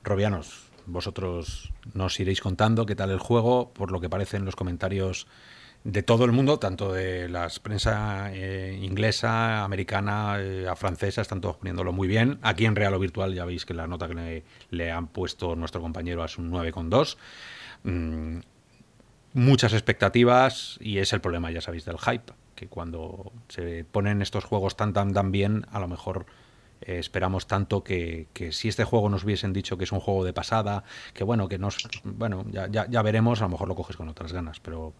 Robianos, vosotros nos iréis contando qué tal el juego, por lo que parece en los comentarios de todo el mundo, tanto de la prensa eh, inglesa, americana, eh, a francesa, están todos poniéndolo muy bien. Aquí en Real o Virtual ya veis que la nota que le, han puesto nuestro compañero es un 9,2. dos mm, muchas expectativas y es el problema, ya sabéis, del hype, que cuando se ponen estos juegos tan, tan, tan bien, a lo mejor... Eh, esperamos tanto que, que, si este juego nos hubiesen dicho que es un juego de pasada, que bueno, que nos. Bueno, ya, ya, ya veremos, a lo mejor lo coges con otras ganas, pero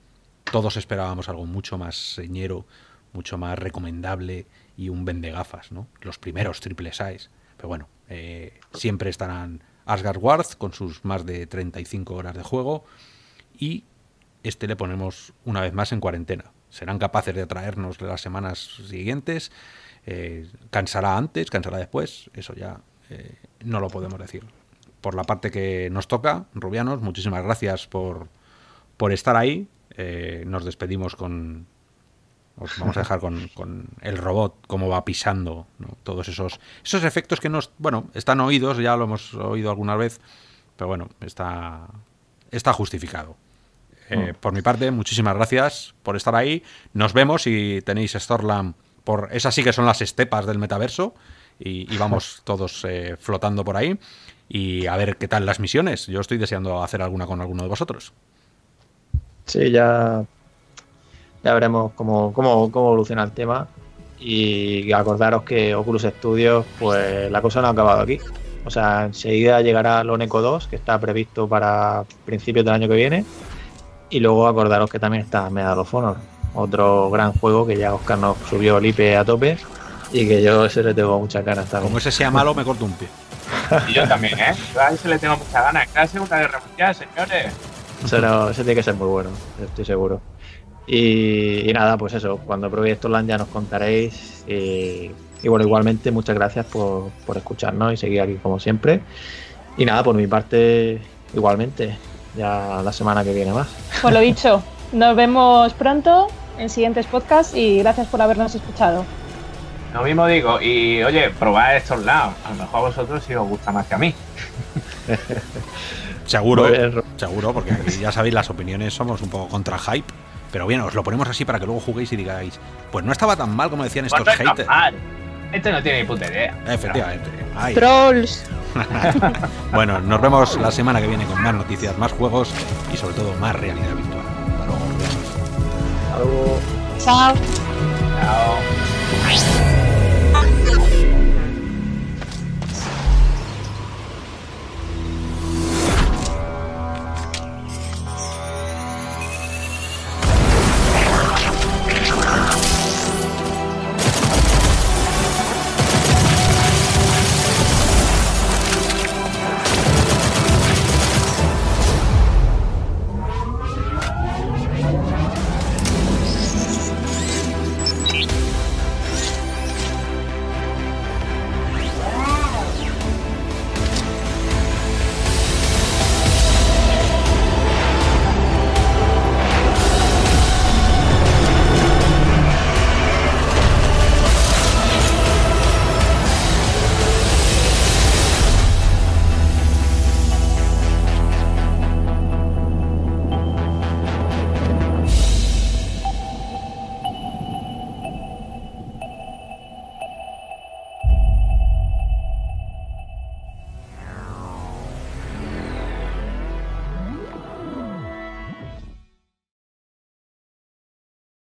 todos esperábamos algo mucho más señero, mucho más recomendable y un vende ¿no? Los primeros triple size. Pero bueno, eh, siempre estarán Asgard Ward con sus más de 35 horas de juego y este le ponemos una vez más en cuarentena. Serán capaces de atraernos las semanas siguientes. Eh, cansará antes, cansará después, eso ya eh, no lo podemos decir. Por la parte que nos toca, Rubianos, muchísimas gracias por, por estar ahí, eh, nos despedimos con. Os vamos a dejar con, el robot, cómo va pisando, todos esos, esos efectos que nos. Bueno, están oídos, ya lo hemos oído alguna vez, pero bueno, está, está justificado. Eh, mm. por mi parte, muchísimas gracias por estar ahí. Nos vemos y tenéis Storlam por esas sí que son las estepas del metaverso y, vamos todos eh, flotando por ahí y a ver qué tal las misiones. Yo estoy deseando hacer alguna con alguno de vosotros. Sí, ya, ya veremos cómo, evoluciona el tema. Y acordaros que Oculus Studios, pues la cosa no ha acabado aquí. O sea, enseguida llegará Loneco 2, que está previsto para principios del año que viene. Y luego acordaros que también está Medal of Honor, otro gran juego que ya Oscar nos subió el IP a tope y que yo se le tengo muchas ganas Como ese sea malo, me corto un pie. y yo también, ¿eh? Yo a ese le tengo muchas ganas. Es la Segunda Guerra señores. Eso, no, tiene que ser muy bueno, estoy seguro. Y, nada, pues eso, cuando probéis Land ya nos contaréis. Y, bueno, igualmente muchas gracias por, por escucharnos y seguir aquí como siempre. Y nada, por mi parte, igualmente, ya la semana que viene más. Pues lo dicho, nos vemos pronto en siguientes podcasts y gracias por habernos escuchado. Lo mismo digo, y oye, probad estos lados, a lo mejor a vosotros si os gusta más que a mí. Seguro, seguro, porque ya sabéis, las opiniones somos un poco contra hype. Pero bien, os lo ponemos así para que luego juguéis y digáis, pues no estaba tan mal como decían estos haters. Este no tiene ni puta idea. Efectivamente. Trolls. bueno, nos vemos la semana que viene con más noticias, más juegos y sobre todo más realidad virtual. Hasta luego. Hasta luego. Chao. Chao.